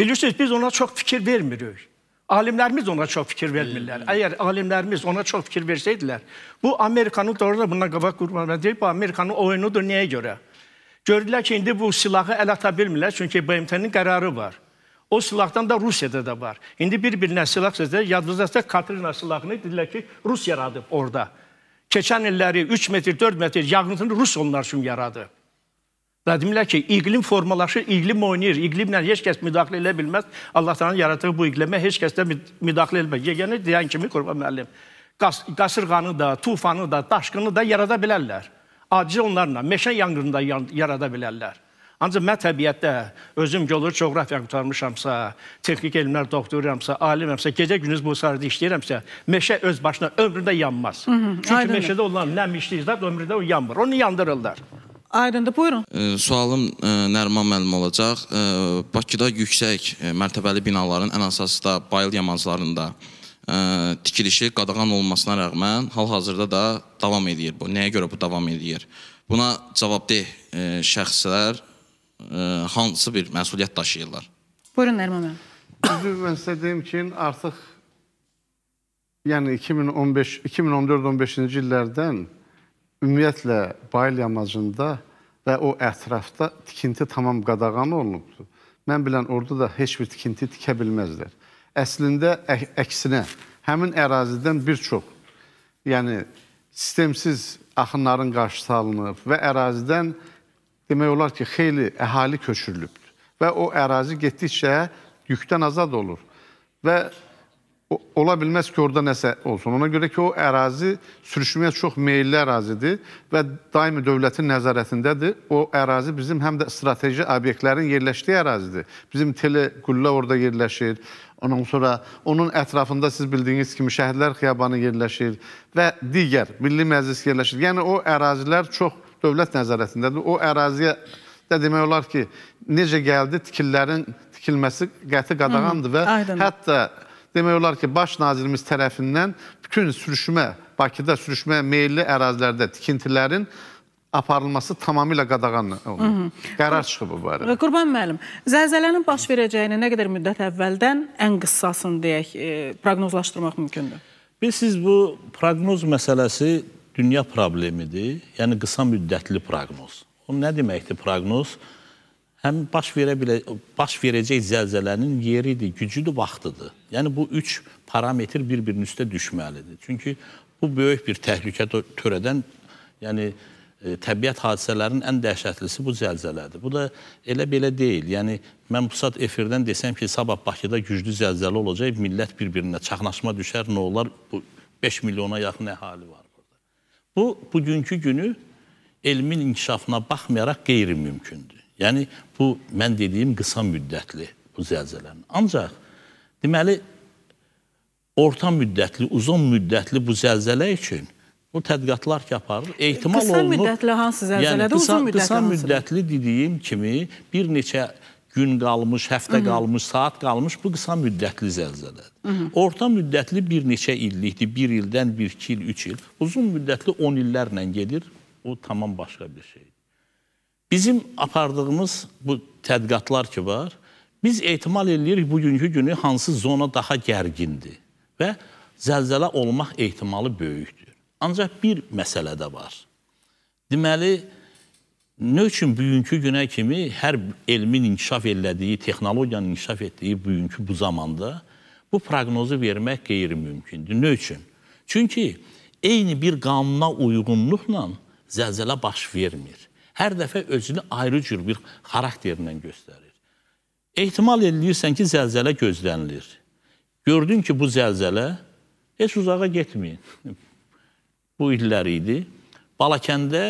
Bilirsiniz, biz ona çox fikir vermirik. Alimlərimiz ona çox fikir vermirlər. Hmm. Əgər alimlərimiz ona çox fikir versəydilər, bu Amerikanın doğru da bundan qabaq qurbanı deyib, bu Amerikanın oyunudur nəyə görə? Gördülər ki, indi bu silahı əl ata bilmirlər, çünki BMT-nin qərarı var. O silahdan da Rusiyada da var. İndi bir-birinə silah sözlər, yadınızda Katrina silahını dedilər ki, Rus yaradıb orada. Keçən illəri 3 metr, 4 metr yağıntını Rus onlar üçün yaradıb. Vladimir ki, iqlim formalaşır, iqlim oynayır. İqlimlə heç kəs müdaxilə elə bilməz. Allah Tanrı yaradığı bu iqlimə heç kəs də müdaxilə eləməz. Yeganə deyən kimi Qurban müəllim, qas qasırğanı da, tufanı da, daşqını da yarada bilərlər. Aciz onlarla meşə yanğını da yarada bilərlər. Ancaq mən təbiətdə özüm yolur coğrafiya qutarmışamsa, texnik elmlər doktoruramsa, aliməmsə, gecə gündüz bu sarıda işləyirəmsə, meşə öz başına ömründə yanmaz. Hı -hı, Çünki meşədə olan nəmişlik zat ömründə o yanmır. Onu yandırırlar. Aydındır, buyurun. E, sualım e, Nərman müəllim olacaq. E, Bakıda yüksək e, mərtəbəli binaların ən əsası da bayıl yamaclarında e, tikilişi qadağan olmasına rəğmən hal-hazırda da davam edir bu. Nəyə görə bu davam edir? Buna cavabdeh e, şəxslər e, hansı bir məsuliyyət daşıyırlar? Buyurun Nərman müəllim. Düzdür, mən sizə deyim ki, artıq yəni 2015 2014-15-ci illərdən ümumiyyətlə Bayıl yamacında və o ətrafda tikinti tamam qadağan olunubdur. Mən bilən orada da heç bir tikinti tikə bilməzlər. Əslində əksinə həmin ərazidən bir çox yəni sistemsiz axınların qarşısı alınıb və ərazidən demək olar ki, xeyli əhali köçürülübdür və o ərazi getdikcə yükdən azad olur və ola bilməz ki, orada nəsə olsun. Ona görə ki, o ərazi sürüşməyə çox meyilli ərazidir və daimi dövlətin nəzarətindədir. O ərazi bizim həm də strateji obyektlərin yerləşdiyi ərazidir. Bizim teleqüllə orada yerləşir. Ondan sonra onun ətrafında siz bildiyiniz kimi şəhərlər xiyabanı yerləşir və digər Milli Məclis yerləşir. Yəni o ərazilər çox dövlət nəzarətindədir. O əraziyə də demək olar ki, necə gəldi tikillərin tikilməsi qəti qadağandır və Aydın. hətta demək olar ki, baş nazirimiz tərəfindən bütün sürüşmə, Bakıda sürüşmə meyilli ərazilərdə tikintilərin aparılması tamamilə qadağan olunur. Qərar çıxıb bu barədə. Qurban müəllim, zəlzələnin baş verəcəyini nə qədər müddət əvvəldən ən qıssasını deyək, e, proqnozlaşdırmaq mümkündür? Bilirsiniz, bu proqnoz məsələsi dünya problemidir. Yəni qısa müddətli proqnoz. O nə deməkdir proqnoz? Proqnoz həm baş verə bilə baş verəcək zəlzələnin yeridir, gücüdür, vaxtıdır. Yəni bu üç parametr bir-birinin üstə düşməlidir. Çünki bu böyük bir təhlükə törədən, yəni e, təbiət hadisələrinin ən dəhşətlisi bu zəlzələdir. Bu da elə belə deyil. Yəni mən bu saat efirdən desəm ki, sabah Bakıda güclü zəlzələ olacaq, millət bir-birinə çaxnaşma düşər, nə olar? Bu 5 milyona yaxın əhali var burada. Bu bugünkü günü elmin inkişafına baxmayaraq qeyri-mümkündür. Yəni bu mən dediyim qısa müddətli bu zəlzələnin. Ancaq deməli orta müddətli, uzun müddətli bu zəlzələ üçün bu tədqiqatlar ki aparılır. Ehtimal qısa olunur. Yəni, qısa müddətli hansı zəlzələdə, yəni, qısa, uzun müddətli qısa müddətli dediyim kimi bir neçə gün qalmış, həftə Hı -hı. qalmış, saat qalmış bu qısa müddətli zəlzələdir. Hı -hı. Orta müddətli bir neçə illikdir, bir ildən bir, iki il, üç il. Uzun müddətli 10 illərlə gedir, o tamam başqa bir şey. Bizim apardığımız bu tədqiqatlar ki var, biz ehtimal eləyirik bugünkü günü hansı zona daha gərgindir və zəlzələ olmaq ehtimalı böyükdür. Ancaq bir məsələ də var. Deməli, nə üçün bugünkü günə kimi hər elmin inkişaf elədiyi, texnologiyanın inkişaf etdiyi bugünkü bu zamanda bu proqnozu vermək qeyri-mümkündür. Nə üçün? Çünki eyni bir qanuna uyğunluqla zəlzələ baş vermir hər dəfə özünü ayrı cür bir xarakterindən göstərir. Ehtimal eləyirsən ki, zəlzələ gözlənilir. Gördün ki, bu zəlzələ heç uzağa getməyin. bu illər idi. Balakəndə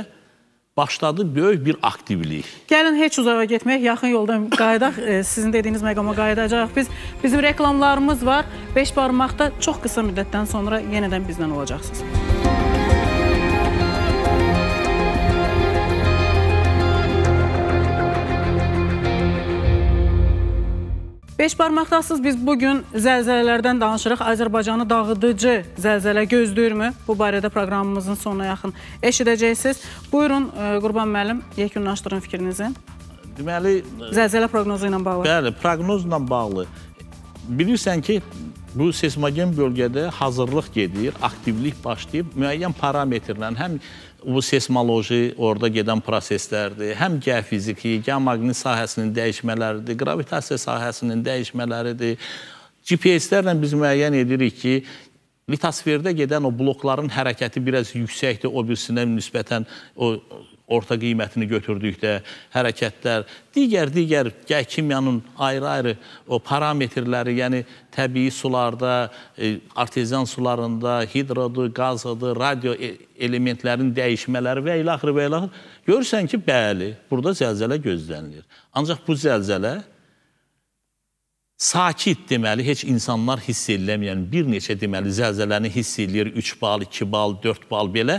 başladı böyük bir aktivlik. Gəlin heç uzağa getməyək, yaxın yoldan qayıdaq, e, sizin dediyiniz məqama qayıdacaq biz. Bizim reklamlarımız var, 5 barmaqda çox qısa müddətdən sonra yenidən bizdən olacaqsınız. Beş barmaqdasız biz bugün zəlzələlərdən danışırıq. Azərbaycanı dağıdıcı zəlzələ gözləyirmi? Bu barədə proqramımızın sonuna yaxın eşidəcəksiniz. Buyurun, e, Qurban müəllim, yekunlaşdırın fikrinizi. Deməli... Zəlzələ proqnozu ilə bağlı. Bəli, proqnozla bağlı. Bilirsən ki, bu seismogen bölgədə hazırlıq gedir, aktivlik başlayıb müəyyən parametrlə həm bu seismoloji orada gedən proseslərdir. Həm geofiziki, geomaqnit sahəsinin dəyişmələridir, qravitasiya sahəsinin dəyişmələridir. GPS-lərlə biz müəyyən edirik ki, litosferdə gedən o blokların hərəkəti biraz yüksəkdir, o birisinə nisbətən o orta qiymətini götürdükdə, hərəkətlər, digər-digər kimyanın ayrı-ayrı o parametrləri, yəni təbii sularda, e, artezyan sularında, hidrodur, qazadır, radio e, elementlərin dəyişmələri və ilə axırı və ilə axırı. Görürsən ki, bəli, burada zəlzələ gözlənilir. Ancaq bu zəlzələ Sakit deməli heç insanlar hiss eləməyən bir neçə deməli zəlzələni hiss eləyir 3 bal, 2 bal, 4 bal belə.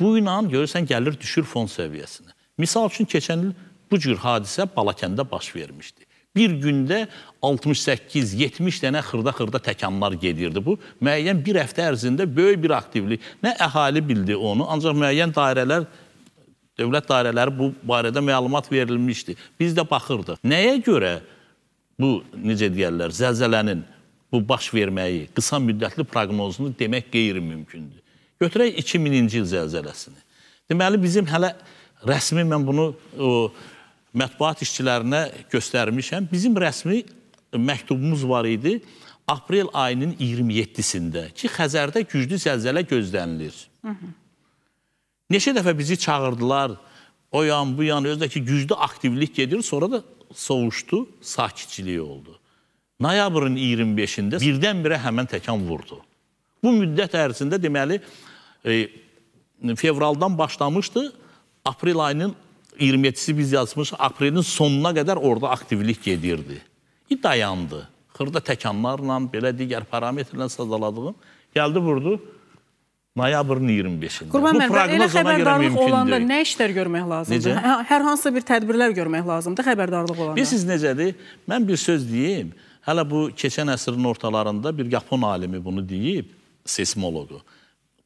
Bu ilə görürsən gəlir düşür fon səviyyəsinə. Misal üçün keçən il bu cür hadisə Balakəndə baş vermişdi. Bir gündə 68-70 dənə xırda-xırda təkanlar gedirdi bu. Müəyyən bir həftə ərzində böyük bir aktivlik. Nə əhali bildi onu, ancaq müəyyən dairələr dövlət dairələri bu barədə məlumat verilmişdi. Biz də baxırdıq. Nəyə görə bu necə deyirlər, zəlzələnin bu baş verməyi, qısa müddətli proqnozunu demək qeyri-mümkündür. Götürək 2000-ci il zəlzələsini. Deməli, bizim hələ rəsmi, mən bunu o, mətbuat işçilərinə göstərmişəm, bizim rəsmi məktubumuz var idi aprel ayının 27-sində ki, Xəzərdə güclü zəlzələ gözlənilir. Hı -hı. Neçə dəfə bizi çağırdılar, o yan bu yan, özdə ki, güclü aktivlik gedir, sonra da soğuşdu, sakitçilik oldu. Noyabrın 25-də birdən-birə həmən təkan vurdu. Bu müddət ərzində deməli, e, fevraldan başlamışdı. Aprel ayının 27-si biz yazmışıq. Aprelin sonuna qədər orada aktivlik gedirdi. İ dayandı. Xırda təkanlarla, belə digər parametrlə sadaladığım gəldi vurdu noyabrın 25-də. Qurban müəllim, elə xəbərdarlıq olanda deyil. nə işlər görmək lazımdır? Necə? Hə, hər hansısa bir tədbirlər görmək lazımdır xəbərdarlıq olanda. Bilirsiniz necədir? Mən bir söz deyim. Hələ bu keçən əsrin ortalarında bir yapon alimi bunu deyib, seismoloqu.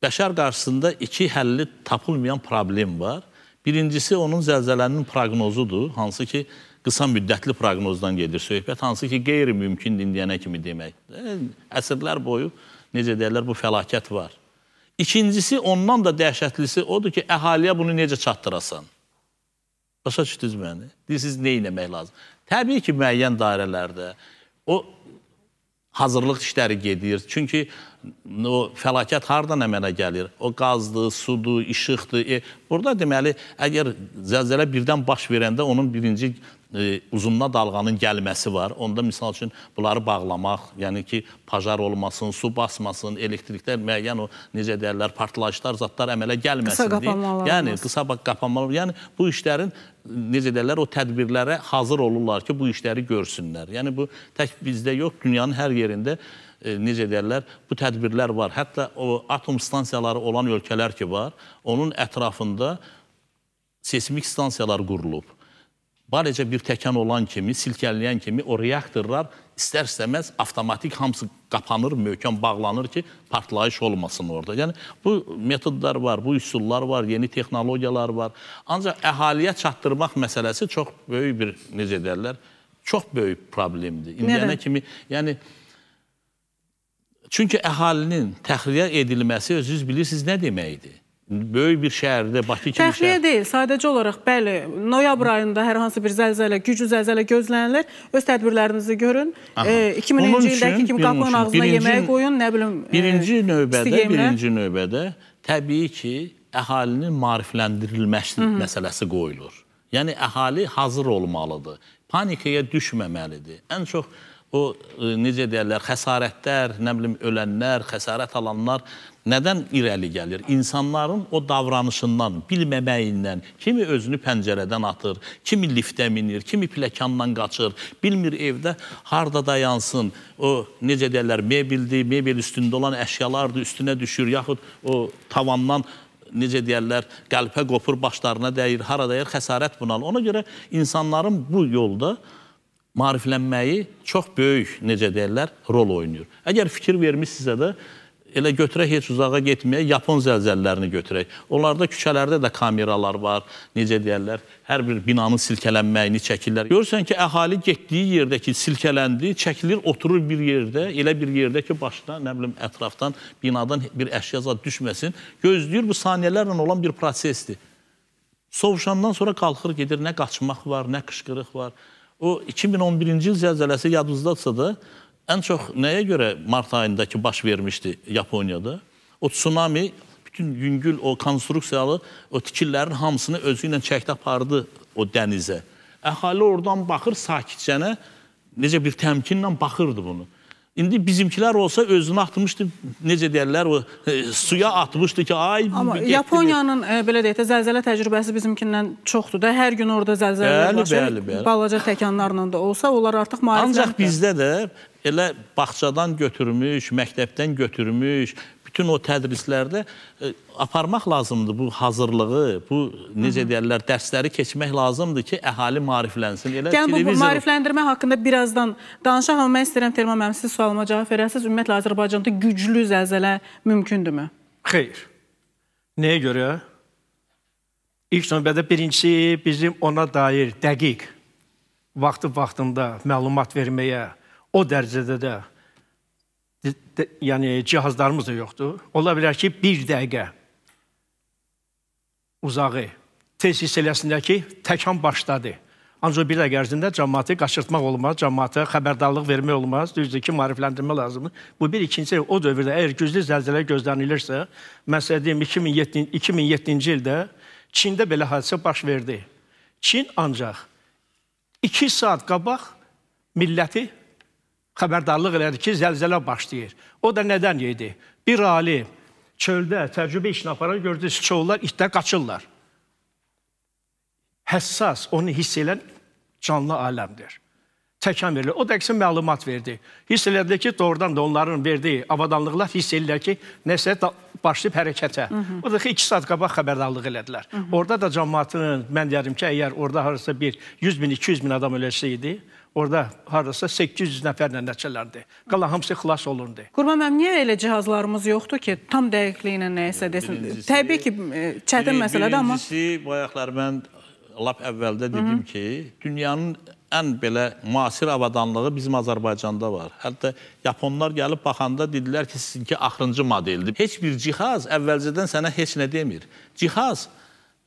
Bəşər qarşısında iki həlli tapılmayan problem var. Birincisi onun zəlzələnin proqnozudur, hansı ki, qısa müddətli proqnozdan gedir söhbət, hansı ki, qeyri-mümkündür indiyənə kimi deməkdir. E, əsrlər boyu, necə deyərlər, bu fəlakət var. İkincisi, ondan da dəhşətlisi odur ki, əhaliyə bunu necə çatdırasan? Başa düşdünüz məni? Deyirsiniz, nə eləmək lazım? Təbii ki, müəyyən dairələrdə o hazırlıq işləri gedir. Çünki o fəlakət hardan əmələ gəlir? O qazdır, sudur, işıqdır. E, burada deməli, əgər zəlzələ birdən baş verəndə onun birinci E, uzunla dalğanın gəlməsi var. Onda misal üçün bunları bağlamaq, yəni ki, pajar olmasın, su basmasın, elektriklər müəyyən o necə deyirlər, partlayışlar, zatlar əmələ gəlməsin. Qısa qapanmalar. Yəni qısa qapanmalar. Yəni bu işlərin necə deyirlər, o tədbirlərə hazır olurlar ki, bu işləri görsünlər. Yəni bu tək bizdə yox, dünyanın hər yerində e, necə deyirlər, bu tədbirlər var. Hətta o atom stansiyaları olan ölkələr ki var, onun ətrafında seismik stansiyalar qurulub. Barəcə bir təkan olan kimi, silkələyən kimi o reaktorlar istər-istəməz avtomatik hamısı qapanır, möhkəm bağlanır ki, partlayış olmasın orada. Yəni bu metodlar var, bu üsullar var, yeni texnologiyalar var. Ancaq əhaliyə çatdırmaq məsələsi çox böyük bir necə deyirlər, çox böyük problemdir. İndiyənə kimi, yəni çünki əhalinin təxliyə edilməsi özünüz bilirsiniz nə deməkdir? böyük bir şəhərdə, Bakı kimi şəhər. Təxliyə deyil, sadəcə olaraq, bəli, noyabr ayında hər hansı bir zəlzələ, güclü zəlzələ gözlənilir. Öz tədbirlərinizi görün. E, 2000-ci ildəki kimi qapının ağzına birinci, yeməyə qoyun, nə bilim... E, birinci e, növbədə, birinci növbədə təbii ki, əhalinin marifləndirilməsi Hı -hı. məsələsi qoyulur. Yəni, əhali hazır olmalıdır, panikaya düşməməlidir. Ən çox o, e, necə deyərlər, xəsarətlər, nə bilim, ölənlər, xəsarət alanlar Nədən irəli gəlir? İnsanların o davranışından, bilməməyindən, kimi özünü pəncərədən atır, kimi liftə minir, kimi pləkandan qaçır, bilmir evdə harda dayansın, o necə deyirlər, mebeldir, mebel üstündə olan əşyalardır, üstünə düşür, yaxud o tavandan necə deyərlər, qəlpə qopur, başlarına dəyir, hara dəyir, xəsarət bunal. Ona görə insanların bu yolda mariflənməyi çox böyük, necə deyərlər, rol oynayır. Əgər fikir vermişsinizsə də, elə götürək heç uzağa getməyə yapon zəlzəllərini götürək. Onlarda küçələrdə də kameralar var, necə deyərlər, hər bir binanın silkələnməyini çəkirlər. Görürsən ki, əhali getdiyi yerdəki silkələndi, çəkilir, oturur bir yerdə, elə bir yerdə ki, başına, nə bilim, ətrafdan, binadan bir əşya zad düşməsin. Gözləyir, bu saniyələrlə olan bir prosesdir. Sovuşandan sonra qalxır, gedir, nə qaçmaq var, nə qışqırıq var. O 2011-ci il zəlzələsi yadınızdadırsa da, ən çox nəyə görə mart ayındakı baş vermişdi Yaponiyada? O tsunami bütün yüngül o konstruksiyalı o tikillərin hamısını özü ilə çəkdi apardı o dənizə. Əhali oradan baxır sakitcənə, necə bir təmkinlə baxırdı bunu. İndi bizimkilər olsa özünü atmışdı, necə deyirlər, o e, suya atmışdı ki, ay Amma getdi. Yaponiyanın e, belə deyək də zəlzələ təcrübəsi bizimkindən çoxdur da. Hər gün orada zəlzələlər baş verir. Balaca təkanlarla da olsa, onlar artıq maariflənir. Ancaq bizdə də elə bağçadan götürmüş, məktəbdən götürmüş, bütün o tədrislərdə ə, e, aparmaq lazımdır bu hazırlığı, bu necə deyirlər, dərsləri keçmək lazımdır ki, əhali maariflənsin. Elə Gəlin televizor... bu maarifləndirmə haqqında birazdan danışaq, amma mən istəyirəm Telma müəllim siz sualıma cavab verəsiniz. Ümumiyyətlə Azərbaycanda güclü zəlzələ mümkündürmü? Xeyr. Nəyə görə? İlk növbədə birincisi bizim ona dair dəqiq vaxtı vaxtında məlumat verməyə o dərəcədə də yəni cihazlarımız da yoxdur. Ola bilər ki, 1 dəqiqə uzağı tez hissəliyəsindəki təkan başladı. Ancaq bir dəqiqə ərzində cəmaatı qaçırtmaq olmaz, cəmaata xəbərdarlıq vermək olmaz, düzdür ki, maarifləndirmə lazımdır. Bu bir ikinci o dövrdə əgər güclü zəlzələ gözlənilirsə, məsələn deyim 2007 2007-ci ildə Çində belə hadisə baş verdi. Çin ancaq 2 saat qabaq milləti xəbərdarlıq elədi ki, zəlzələ başlayır. O da nədən yedi? Bir alim çöldə təcrübə işini aparan gördü, siçovlar itdə qaçırlar. Həssas, onu hiss elən canlı aləmdir. Təkan verilir. O da əksin məlumat verdi. Hiss elədi ki, doğrudan da onların verdiyi avadanlıqlar hiss eləyirlər ki, nəsə başlayıb hərəkətə. Hı -hı. O da ki, iki saat qabaq xəbərdarlıq elədilər. Hı -hı. Orada da cəmatının, mən deyərim ki, əgər orada harasa bir 100 min, 200 min adam öləcəsi idi, Orada hardasa 800 nəfərlə nəticələndi. Qalan hamısı xilas olundu. Qurban müəllim, niyə elə cihazlarımız yoxdur ki, tam dəqiqliyi ilə nəyisə desin? Birincisi, Təbii ki, e, çətin məsələdir amma. Birincisi, bayaqlar mən lap əvvəldə dedim Hı -hı. ki, dünyanın ən belə müasir avadanlığı bizim Azərbaycanda var. Hətta Yaponlar gəlib baxanda dedilər ki, sizinki axırıncı modeldir. Heç bir cihaz əvvəlcədən sənə heç nə demir. Cihaz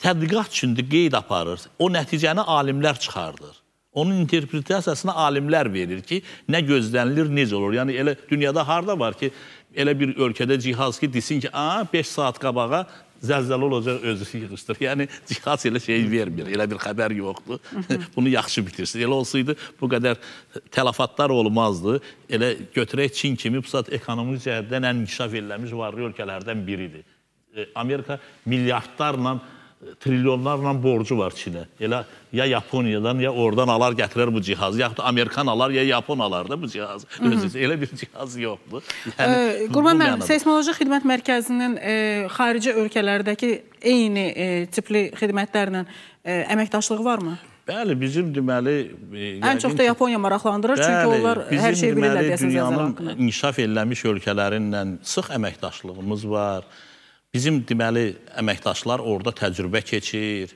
tədqiqat üçündür, qeyd aparır. O nəticəni alimlər çıxardır. Onun interpretasiyasını alimlər verir ki, nə gözlənilir, necə olur. Yəni elə dünyada harda var ki, elə bir ölkədə cihaz ki, desin ki, "A, 5 saat qabağa zəlzələ olacaq özü yığışdır. Yəni cihaz elə şey vermir, elə bir xəbər yoxdur. Bunu yaxşı bitirsin. Elə olsaydı bu qədər tələfatlar olmazdı. Elə götürək Çin kimi bu saat ekonomik cəhətdən ən inkişaf eləmiş varlı ölkələrdən biridir. E, Amerika milyardlarla trilyonlarla borcu var Çinə. Elə ya Yaponiyadan, ya oradan alar gətirər bu cihazı, yaxud Amerikan alar, ya Yapon alar da bu cihazı. Özünüz, elə bir cihaz yoxdur. Yəni, e, Qurban mənim, Seismoloji Xidmət Mərkəzinin e, xarici ölkələrdəki eyni e, tipli xidmətlərlə e, əməkdaşlığı varmı? Bəli, bizim deməli... E, Ən çox da Yaponiya maraqlandırır, bəli, çünki onlar hər şeyi bilirlər, deyəsiniz, yazar haqqında. Bizim deməli, dünyanın inkişaf eləmiş ölkələrinlə sıx əməkdaşlığımız var. Bəli, Bizim deməli əməkdaşlar orada təcrübə keçir,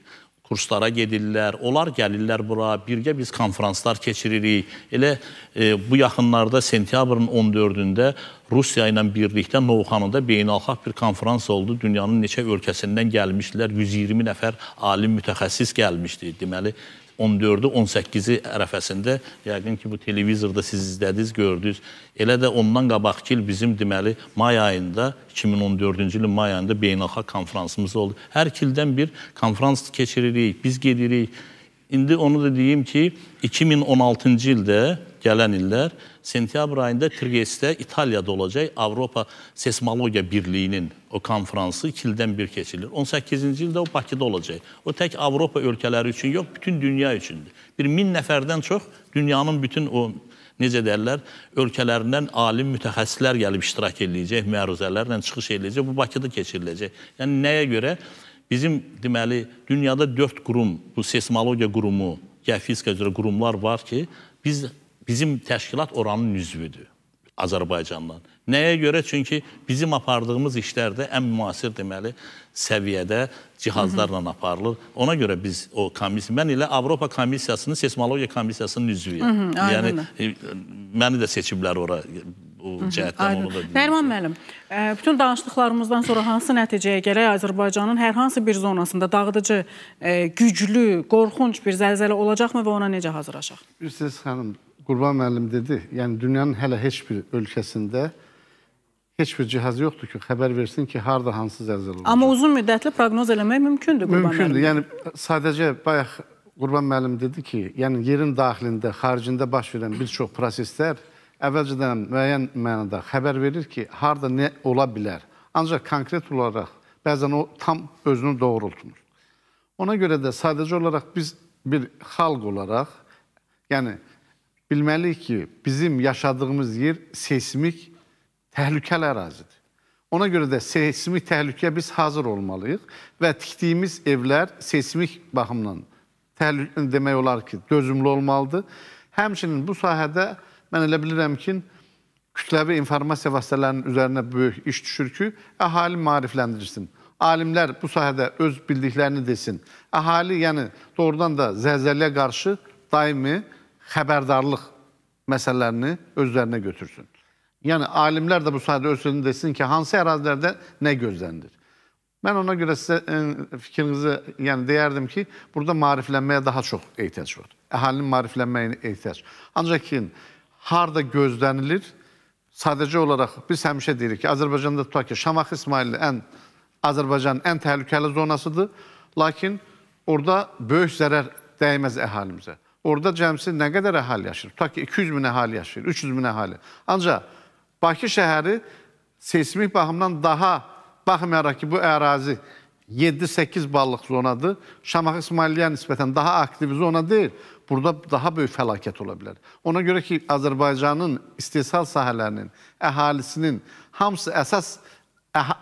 kurslara gedirlər, onlar gəlirlər bura, birgə biz konfranslar keçiririk. Elə e, bu yaxınlarda sentyabrın 14-də Rusiya ilə birlikdə Novxanında beynəlxalq bir konfrans oldu. Dünyanın neçə ölkəsindən gəlmişdilər, 120 nəfər alim mütəxəssis gəlmişdi. Deməli, 14-ü, 18-i ərəfəsində yəqin ki, bu televizorda siz izlədiniz, gördünüz. Elə də ondan qabaqki il bizim deməli may ayında 2014-cü ilin may ayında beynəlxalq konfransımız oldu. Hər ildən bir konfrans keçiririk, biz gedirik. İndi onu da deyim ki, 2016-cı ildə gələn illər sentyabr ayında Trieste İtaliyada olacaq. Avropa Seismologiya Birliyinin o konfransı 2 ildən bir keçirilir. 18-ci ildə o Bakıda olacaq. O tək Avropa ölkələri üçün yox, bütün dünya üçündür. Bir 1000 nəfərdən çox dünyanın bütün o necə deyirlər, ölkələrindən alim mütəxəssislər gəlib iştirak edəcək, məruzələrlə çıxış edəcək. Bu Bakıda keçiriləcək. Yəni nəyə görə bizim deməli dünyada 4 qurum, bu seismologiya qurumu, geofizika üzrə qurumlar var ki, biz bizim təşkilat oranın üzvüdür Azərbaycandan. Nəyə görə? Çünki bizim apardığımız işlərdə ən müasir deməli səviyyədə cihazlarla aparılır. Ona görə biz o komissiya, mən elə Avropa Komissiyasının, Seismologiya Komissiyasının üzvüyəm. Yəni, e, məni də seçiblər ora o cəhətdən onu da Nəriman müəllim, e, bütün danışdıqlarımızdan sonra hansı nəticəyə gələk Azərbaycanın hər hansı bir zonasında dağıdıcı, e, güclü, qorxunç bir zəlzələ olacaqmı və ona necə hazırlaşaq? Üstəz xanım, Qurban müəllim dedi, yəni dünyanın hələ heç bir ölkəsində heç bir cihaz yoxdur ki, xəbər versin ki, harda hansı zəlzələ olacaq. Amma uzun müddətli proqnoz eləmək mümkündür Qurban müəllim. Mümkündür. Yəni sadəcə bayaq Qurban müəllim dedi ki, yəni yerin daxilində, xaricində baş verən bir çox proseslər əvvəlcədən müəyyən mənada xəbər verir ki, harda nə ola bilər. Ancaq konkret olaraq bəzən o tam özünü doğrultmur. Ona görə də sadəcə olaraq biz bir xalq olaraq, yəni bilməliyik ki, bizim yaşadığımız yer seismik təhlükəli ərazidir. Ona göre de seismik təhlükəyə biz hazır olmalıyıq ve tikdiyimiz evler seismik baxımdan demək olar ki, dözümlü olmalıdır. Hemşinin bu sahədə ben elə bilirəm ki, kütləvi informasiya vasitələrinin üzərinə böyük iş düşür ki, əhali marifləndirsin. Alimlər bu sahədə öz bildiklerini desin. Əhali, yani doğrudan da zəlzələyə karşı daimi xəbərdarlıq məsələlərini özlərinə götürsün. Yəni, alimlər də bu sahədə öz sözünü desin ki, hansı ərazilərdə nə gözlənilir? Mən ona görə sizə e, fikrinizi yəni deyərdim ki, burada mariflənməyə daha çox ehtiyac var. Əhalinin mariflənməyə ehtiyac. Ancaq ki, harda gözlənilir? Sadəcə olaraq biz həmişə deyirik ki, Azərbaycanda tutaq ki, Şamax İsmailli ən Azərbaycanın ən təhlükəli zonasıdır. Lakin orada böyük zərər dəyməz əhalimizə. Orada cəmsi nə qədər əhali yaşayır? Tutaq ki, 200 min əhali yaşayır, 300 min əhali. Ancaq Bakı şəhəri seismik baxımdan daha, baxmayaraq ki, bu ərazi 7-8 ballıq zonadır, Şamaxı İsmailiyyə nisbətən daha aktiv zona deyil. Burada daha böyük fəlakət ola bilər. Ona görə ki, Azərbaycanın istehsal sahələrinin, əhalisinin hamısı əsas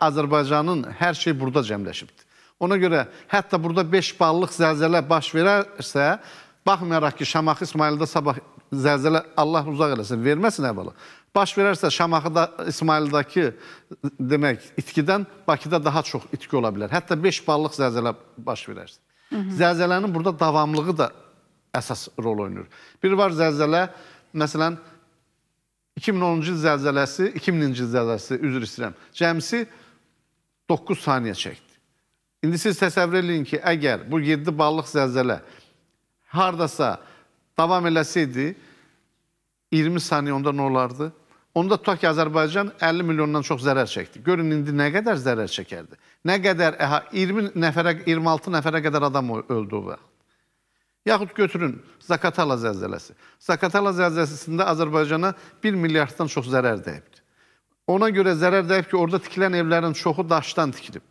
Azərbaycanın hər şey burada cəmləşibdir. Ona görə hətta burada 5 ballıq zəlzələ baş verərsə, Baxmayaraq ki, Şamaxı İsmaildə sabah zəlzələ Allah uzaq eləsin, verməsin əvvəla. Baş verərsə Şamaxıda İsmaildəki demək itkidən Bakıda daha çox itki ola bilər. Hətta 5 ballıq zəlzələ baş verərsə. Hı -hı. Zəlzələnin burada davamlığı da əsas rol oynayır. Bir var zəlzələ, məsələn, 2010-cu il zəlzələsi, 2000-ci il zəlzələsi, üzr istəyirəm, cəmsi 9 saniyə çəkdi. İndi siz təsəvvür edin ki, əgər bu 7 ballıq zəlzələ hardasa davam eləsəydi 20 saniyə onda nə olardı? Onda tutaq ki, Azərbaycan 50 milyondan çox zərər çəkdi. Görün indi nə qədər zərər çəkərdi. Nə qədər 20 nəfərə 26 nəfərə qədər adam öldü o vaxt. Yaxud götürün Zakatala zəlzələsi. Zakatala zəlzələsində Azərbaycana 1 milyarddan çox zərər dəyibdi. Ona görə zərər dəyib ki, orada tikilən evlərin çoxu daşdan tikilib.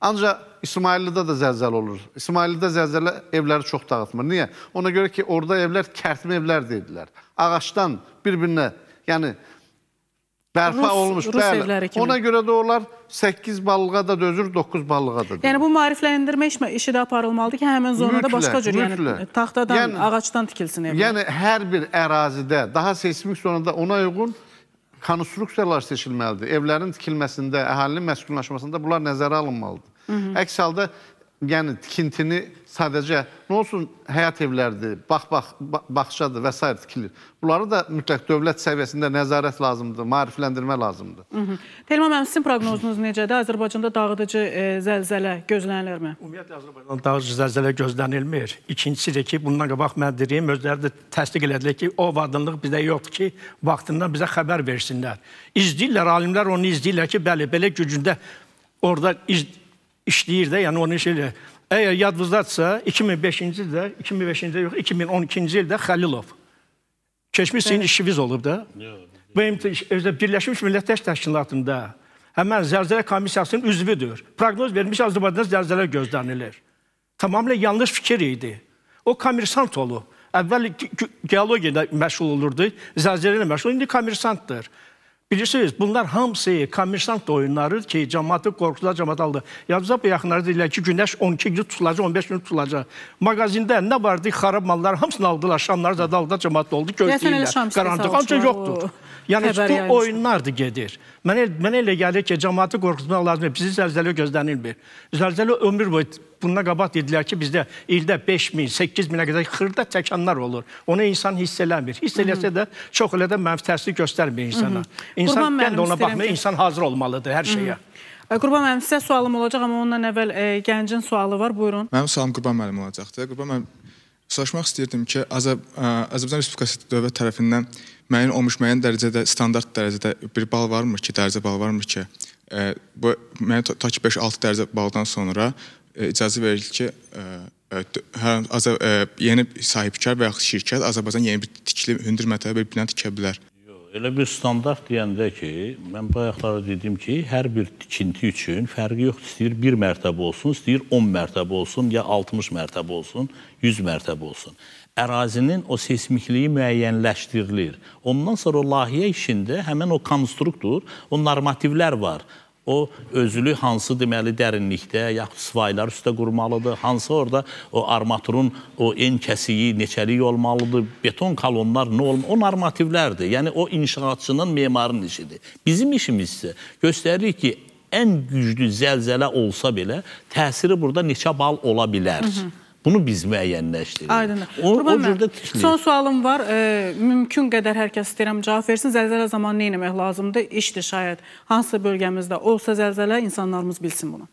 Ancaq İsmaillidə də zəlzəl olur. İsmaillidə zəlzələ evləri çox dağıtmır. Niyə? Ona görə ki, orada evlər kərtmi evlər deyirlər. Ağaçdan bir-birinə, yəni bərpa Rus, olmuş. Rus bəli. evləri kimi. Ona görə də onlar 8 ballığa da dözür, 9 ballığa da yəni dözür. Yəni bu maarifləndirmə işi də aparılmalıdır ki, həmin zonada mütləq, başqa cür, yəni mütləq. yəni taxtadan, yəni, ağaçdan tikilsin evlər. Yəni hər bir ərazidə, daha seismik zonada ona uyğun konstruksiyalar seçilməlidir. Evlərin tikilməsində, əhalinin məskunlaşmasında bunlar nəzərə alınmalıdır. Hı -hı. Əks halda yəni tikintini sadəcə nə olsun həyat evlərdir, bax bax bağçadır və s. tikilir. Bunları da mütləq dövlət səviyyəsində nəzarət lazımdır, maarifləndirmə lazımdır. Telma müəllim, sizin proqnozunuz necədir? Azərbaycanda dağıdıcı e, zəlzələ gözlənilirmi? Ümumiyyətlə Azərbaycanda dağıdıcı zəlzələ gözlənilmir. İkincisidir ki, bundan qabaq mən deyim, özləri də təsdiq elədilər ki, o vadınlıq bizdə yoxdur ki, vaxtından bizə xəbər versinlər. İzləyirlər, alimlər onu izləyirlər ki, bəli, belə gücündə orada izləyirlər işləyir də, yəni onun işləyir. Əgər yadınızdadsa, 2005-ci ildə, 2005-ci yox, 2012-ci ildə Xəlilov. Keçmiş sizin işiniz olub da. BMT Birləşmiş Millətlər Təşkilatında həmən zəlzələ komissiyasının üzvüdür. Proqnoz vermiş Azərbaycanda zəlzələ gözlənilir. Tamamilə yanlış fikir idi. O komersant olub. Əvvəl geologiyada məşğul olurdu, zəlzələ ilə məşğul, indi komersantdır. Bilirsiniz, bunlar hamısı kommersant oyunlarıdır ki, cəmatı qorxuda cəmat aldı. Yadınızda bu yaxınlarda deyilər ki, günəş 12 gün tutulacaq, 15 gün tutulacaq. Magazində nə vardı, xarab mallar, hamısını aldılar, şamları da dalda cəmat oldu, gözləyirlər. Qaranlıq, ancaq yoxdur. Yəni, bu oyunlardır gedir. Mənə, mənə elə gəlir ki, cəmatı qorxutmaq lazımdır. Bizi zəlzələ gözlənilmir. Zəlzələ ömür boyu bundan qabaq dedilər ki, bizdə ildə 5 min, 8 minə qədər xırda təkanlar olur. Onu insan hiss eləmir. Hiss eləsə də çox elə də mənfi təsir göstərmir insana. İnsan gəndə ona baxmır, insan hazır olmalıdır hər şeyə. E, Qurban müəllim, sizə sualım olacaq, amma ondan əvvəl e, gəncin sualı var, buyurun. Mənim sualım Qurban müəllim olacaqdı. Qurban müəllim, soruşmaq istəyirdim ki, e, Azərbaycan Respublikası dövlət tərəfindən Mənim o müəyyən dərəcədə standart dərəcədə bir bal varmı ki, dərəcə bal varmı ki, ə, e, bu mənə ta ki 5-6 dərəcə baldan sonra ə, e, icazə verilir ki, ə, ə, hər Azər ə, e, yeni sahibkar və yaxud şirkət Azərbaycan yeni bir tikili hündür mərtəbəli bir bina tikə bilər. Yox, elə bir standart deyəndə ki, mən bayaqlara dedim ki, hər bir tikinti üçün fərqi yoxdur. İstəyir 1 mərtəbə olsun, istəyir 10 mərtəbə olsun, ya 60 mərtəbə olsun, 100 mərtəbə olsun ərazinin o seismikliyi müəyyənləşdirilir. Ondan sonra layihə işində həmin o konstruktor, o normativlər var. O özülü hansı deməli dərinlikdə, yaxud svaylar üstə qurmalıdır, hansı orada o armaturun o en kəsiyi neçəlik olmalıdır, beton kolonlar nə olmalı, o normativlərdir. Yəni o inşaatçının, memarın işidir. Bizim işimiz isə göstəririk ki, ən güclü zəlzələ olsa belə təsiri burada neçə bal ola bilər. Hı -hı. Bunu biz müəyyənləşdiririk. Aydındır. O, Qurban o cürdə tikilir. Son sualım var. E, mümkün qədər hər kəs istəyirəm cavab versin. Zəlzələ zamanı nə etmək lazımdır? İşdir şayət. Hansı bölgəmizdə olsa zəlzələ insanlarımız bilsin bunu.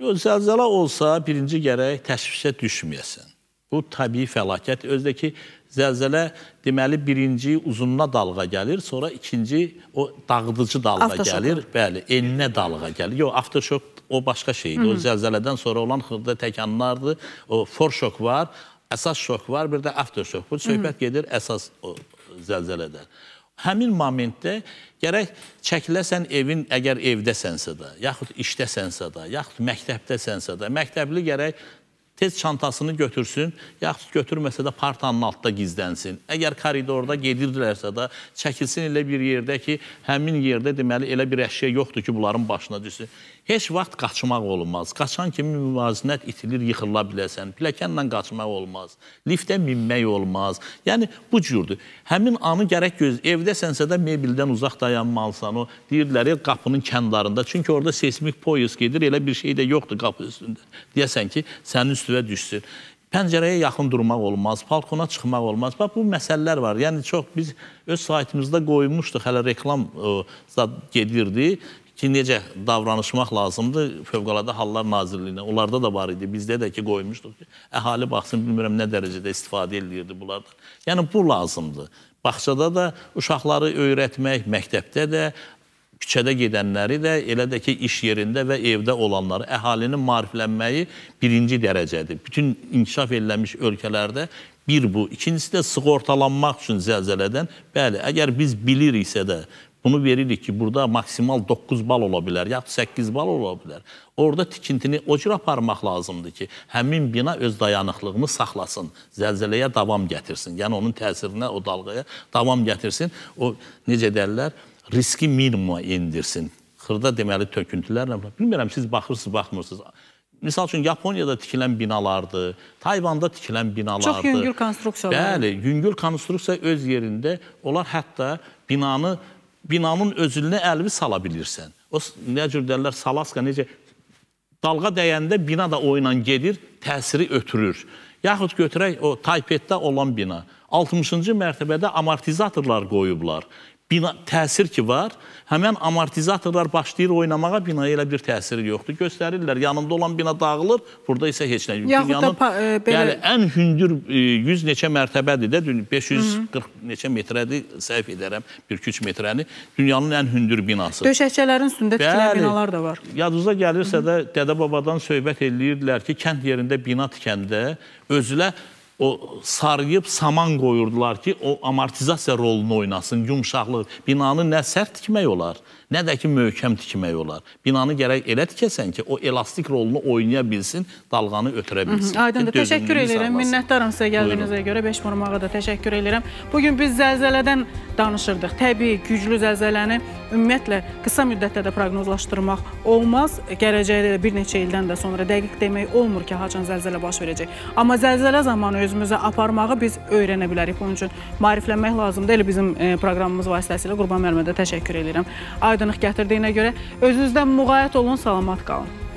Yox, zəlzələ olsa birinci gərək təşvişə düşməyəsən. Bu təbii fəlakət. Özdəki zəlzələ deməli birinci uzununa dalğa gəlir, sonra ikinci o dağıdıcı dalğa avtoşok. gəlir. Bəli, elinə dalğa gəlir. Yox, avtoşok o başqa şeydir. Hı -hı. O zəlzələdən sonra olan xırda təkanlardır. O forşok var, əsas şok var, bir də afterşok. Bu söhbət Hı -hı. gedir əsas o zəlzələdən. Həmin momentdə gərək çəkiləsən evin, əgər evdəsənsə də, yaxud işdəsənsə də, yaxud məktəbdəsənsə də, məktəbli gərək tez çantasını götürsün, yaxud götürməsə də partanın altında gizlənsin. Əgər koridorda gedirdilərsə də çəkilsin elə bir yerdə ki, həmin yerdə deməli elə bir əşya yoxdur ki, bunların başına düşsün. Heç vaxt qaçmaq olmaz. Qaçan kimi müvazinət itilir, yıxıla biləsən. Pilləkənlə qaçmaq olmaz. Liftə minmək olmaz. Yəni bu cürdür. Həmin anı gərək göz evdəsənsə də mebeldən uzaq dayanmalısan. O deyirlər ya qapının kənarında. Çünki orada seismik poyuz gedir. Elə bir şey də yoxdur qapı üstündə. Deyəsən ki, sənin üstünə düşsün. Pəncərəyə yaxın durmaq olmaz, balkona çıxmaq olmaz. Bax bu məsələlər var. Yəni çox biz öz saytımızda qoymuşduq, hələ reklam ə, gedirdi ki, necə davranışmaq lazımdır Fövqəladə Hallar Nazirliyinə. Onlarda da var idi, bizdə də ki, qoymuşduq ki, əhali baxsın, bilmirəm nə dərəcədə istifadə edirdi bunlardan. Yəni, bu lazımdır. Baxçada da uşaqları öyrətmək, məktəbdə də, küçədə gedənləri də, elə də ki, iş yerində və evdə olanları, əhalinin mariflənməyi birinci dərəcədir. Bütün inkişaf edilmiş ölkələrdə bir bu. İkincisi də sığortalanmaq üçün zəlzələdən, bəli, əgər biz biliriksə də bunu veririk ki, burada maksimal 9 bal ola bilər, yaxud 8 bal ola bilər. Orada tikintini o cür aparmaq lazımdır ki, həmin bina öz dayanıqlığını saxlasın, zəlzələyə davam gətirsin. Yəni onun təsirinə, o dalğaya davam gətirsin. O necə deyirlər, riski minimuma endirsin. Xırda deməli töküntülərlə, bilmirəm siz baxırsınız, baxmırsınız. Misal üçün Yaponiyada tikilən binalardır, Tayvanda tikilən binalardır. Çox yüngül konstruksiyalar. Bəli, yüngül konstruksiya öz yerində onlar hətta binanı binanın özünə əlvi sala bilirsən. O nə cür deyirlər, salaska necə dalğa dəyəndə bina da o ilə gedir, təsiri ötürür. Yaxud götürək o Taypetdə olan bina. 60-cı mərtəbədə amortizatorlar qoyublar bina təsir ki var, həmən amortizatorlar başlayır oynamağa, binaya elə bir təsiri yoxdur. Göstərirlər, yanında olan bina dağılır, burada isə heç nə yoxdur. Yaxud da e, belə... Yəni, ən hündür e, 100 neçə mərtəbədir də, 540 Hı -hı. neçə metrədir, səhv edərəm, 1-2-3 metrəni, dünyanın ən hündür binası. Döşəkçələrin üstündə tikilən binalar da var. Yadınıza gəlirsə Hı -hı. də, dədə-babadan söhbət edirlər ki, kənd yerində bina tikəndə özülə o sarıyıb saman qoyurdular ki, o amortizasiya rolunu oynasın, yumşaqlıq. Binanı nə sərt tikmək olar, nə də ki möhkəm tikmək olar. Binanı gərək elə tikəsən ki, o elastik rolunu oynaya bilsin, dalğanı ötürə bilsin. Hı -hı, aydın da təşəkkür edirəm. Minnətdaram sizə gəldiyinizə görə 5 vurmağa da təşəkkür edirəm. Bu gün biz zəlzələdən danışırdıq. Təbii güclü zəlzələni ümumiyyətlə qısa müddətdə də proqnozlaşdırmaq olmaz. Gələcəkdə bir neçə ildən də sonra dəqiq demək olmur ki, haçan zəlzələ baş verəcək. Amma zəlzələ zamanı özümüzə aparmağı biz öyrənə bilərik. Bunun üçün maariflənmək lazımdır. Elə bizim e, proqramımız vasitəsilə Qurban müəllimə də təşəkkür edirəm. Aydın aydınlıq gətirdiyinə görə özünüzdən muğayət olun, salamat qalın.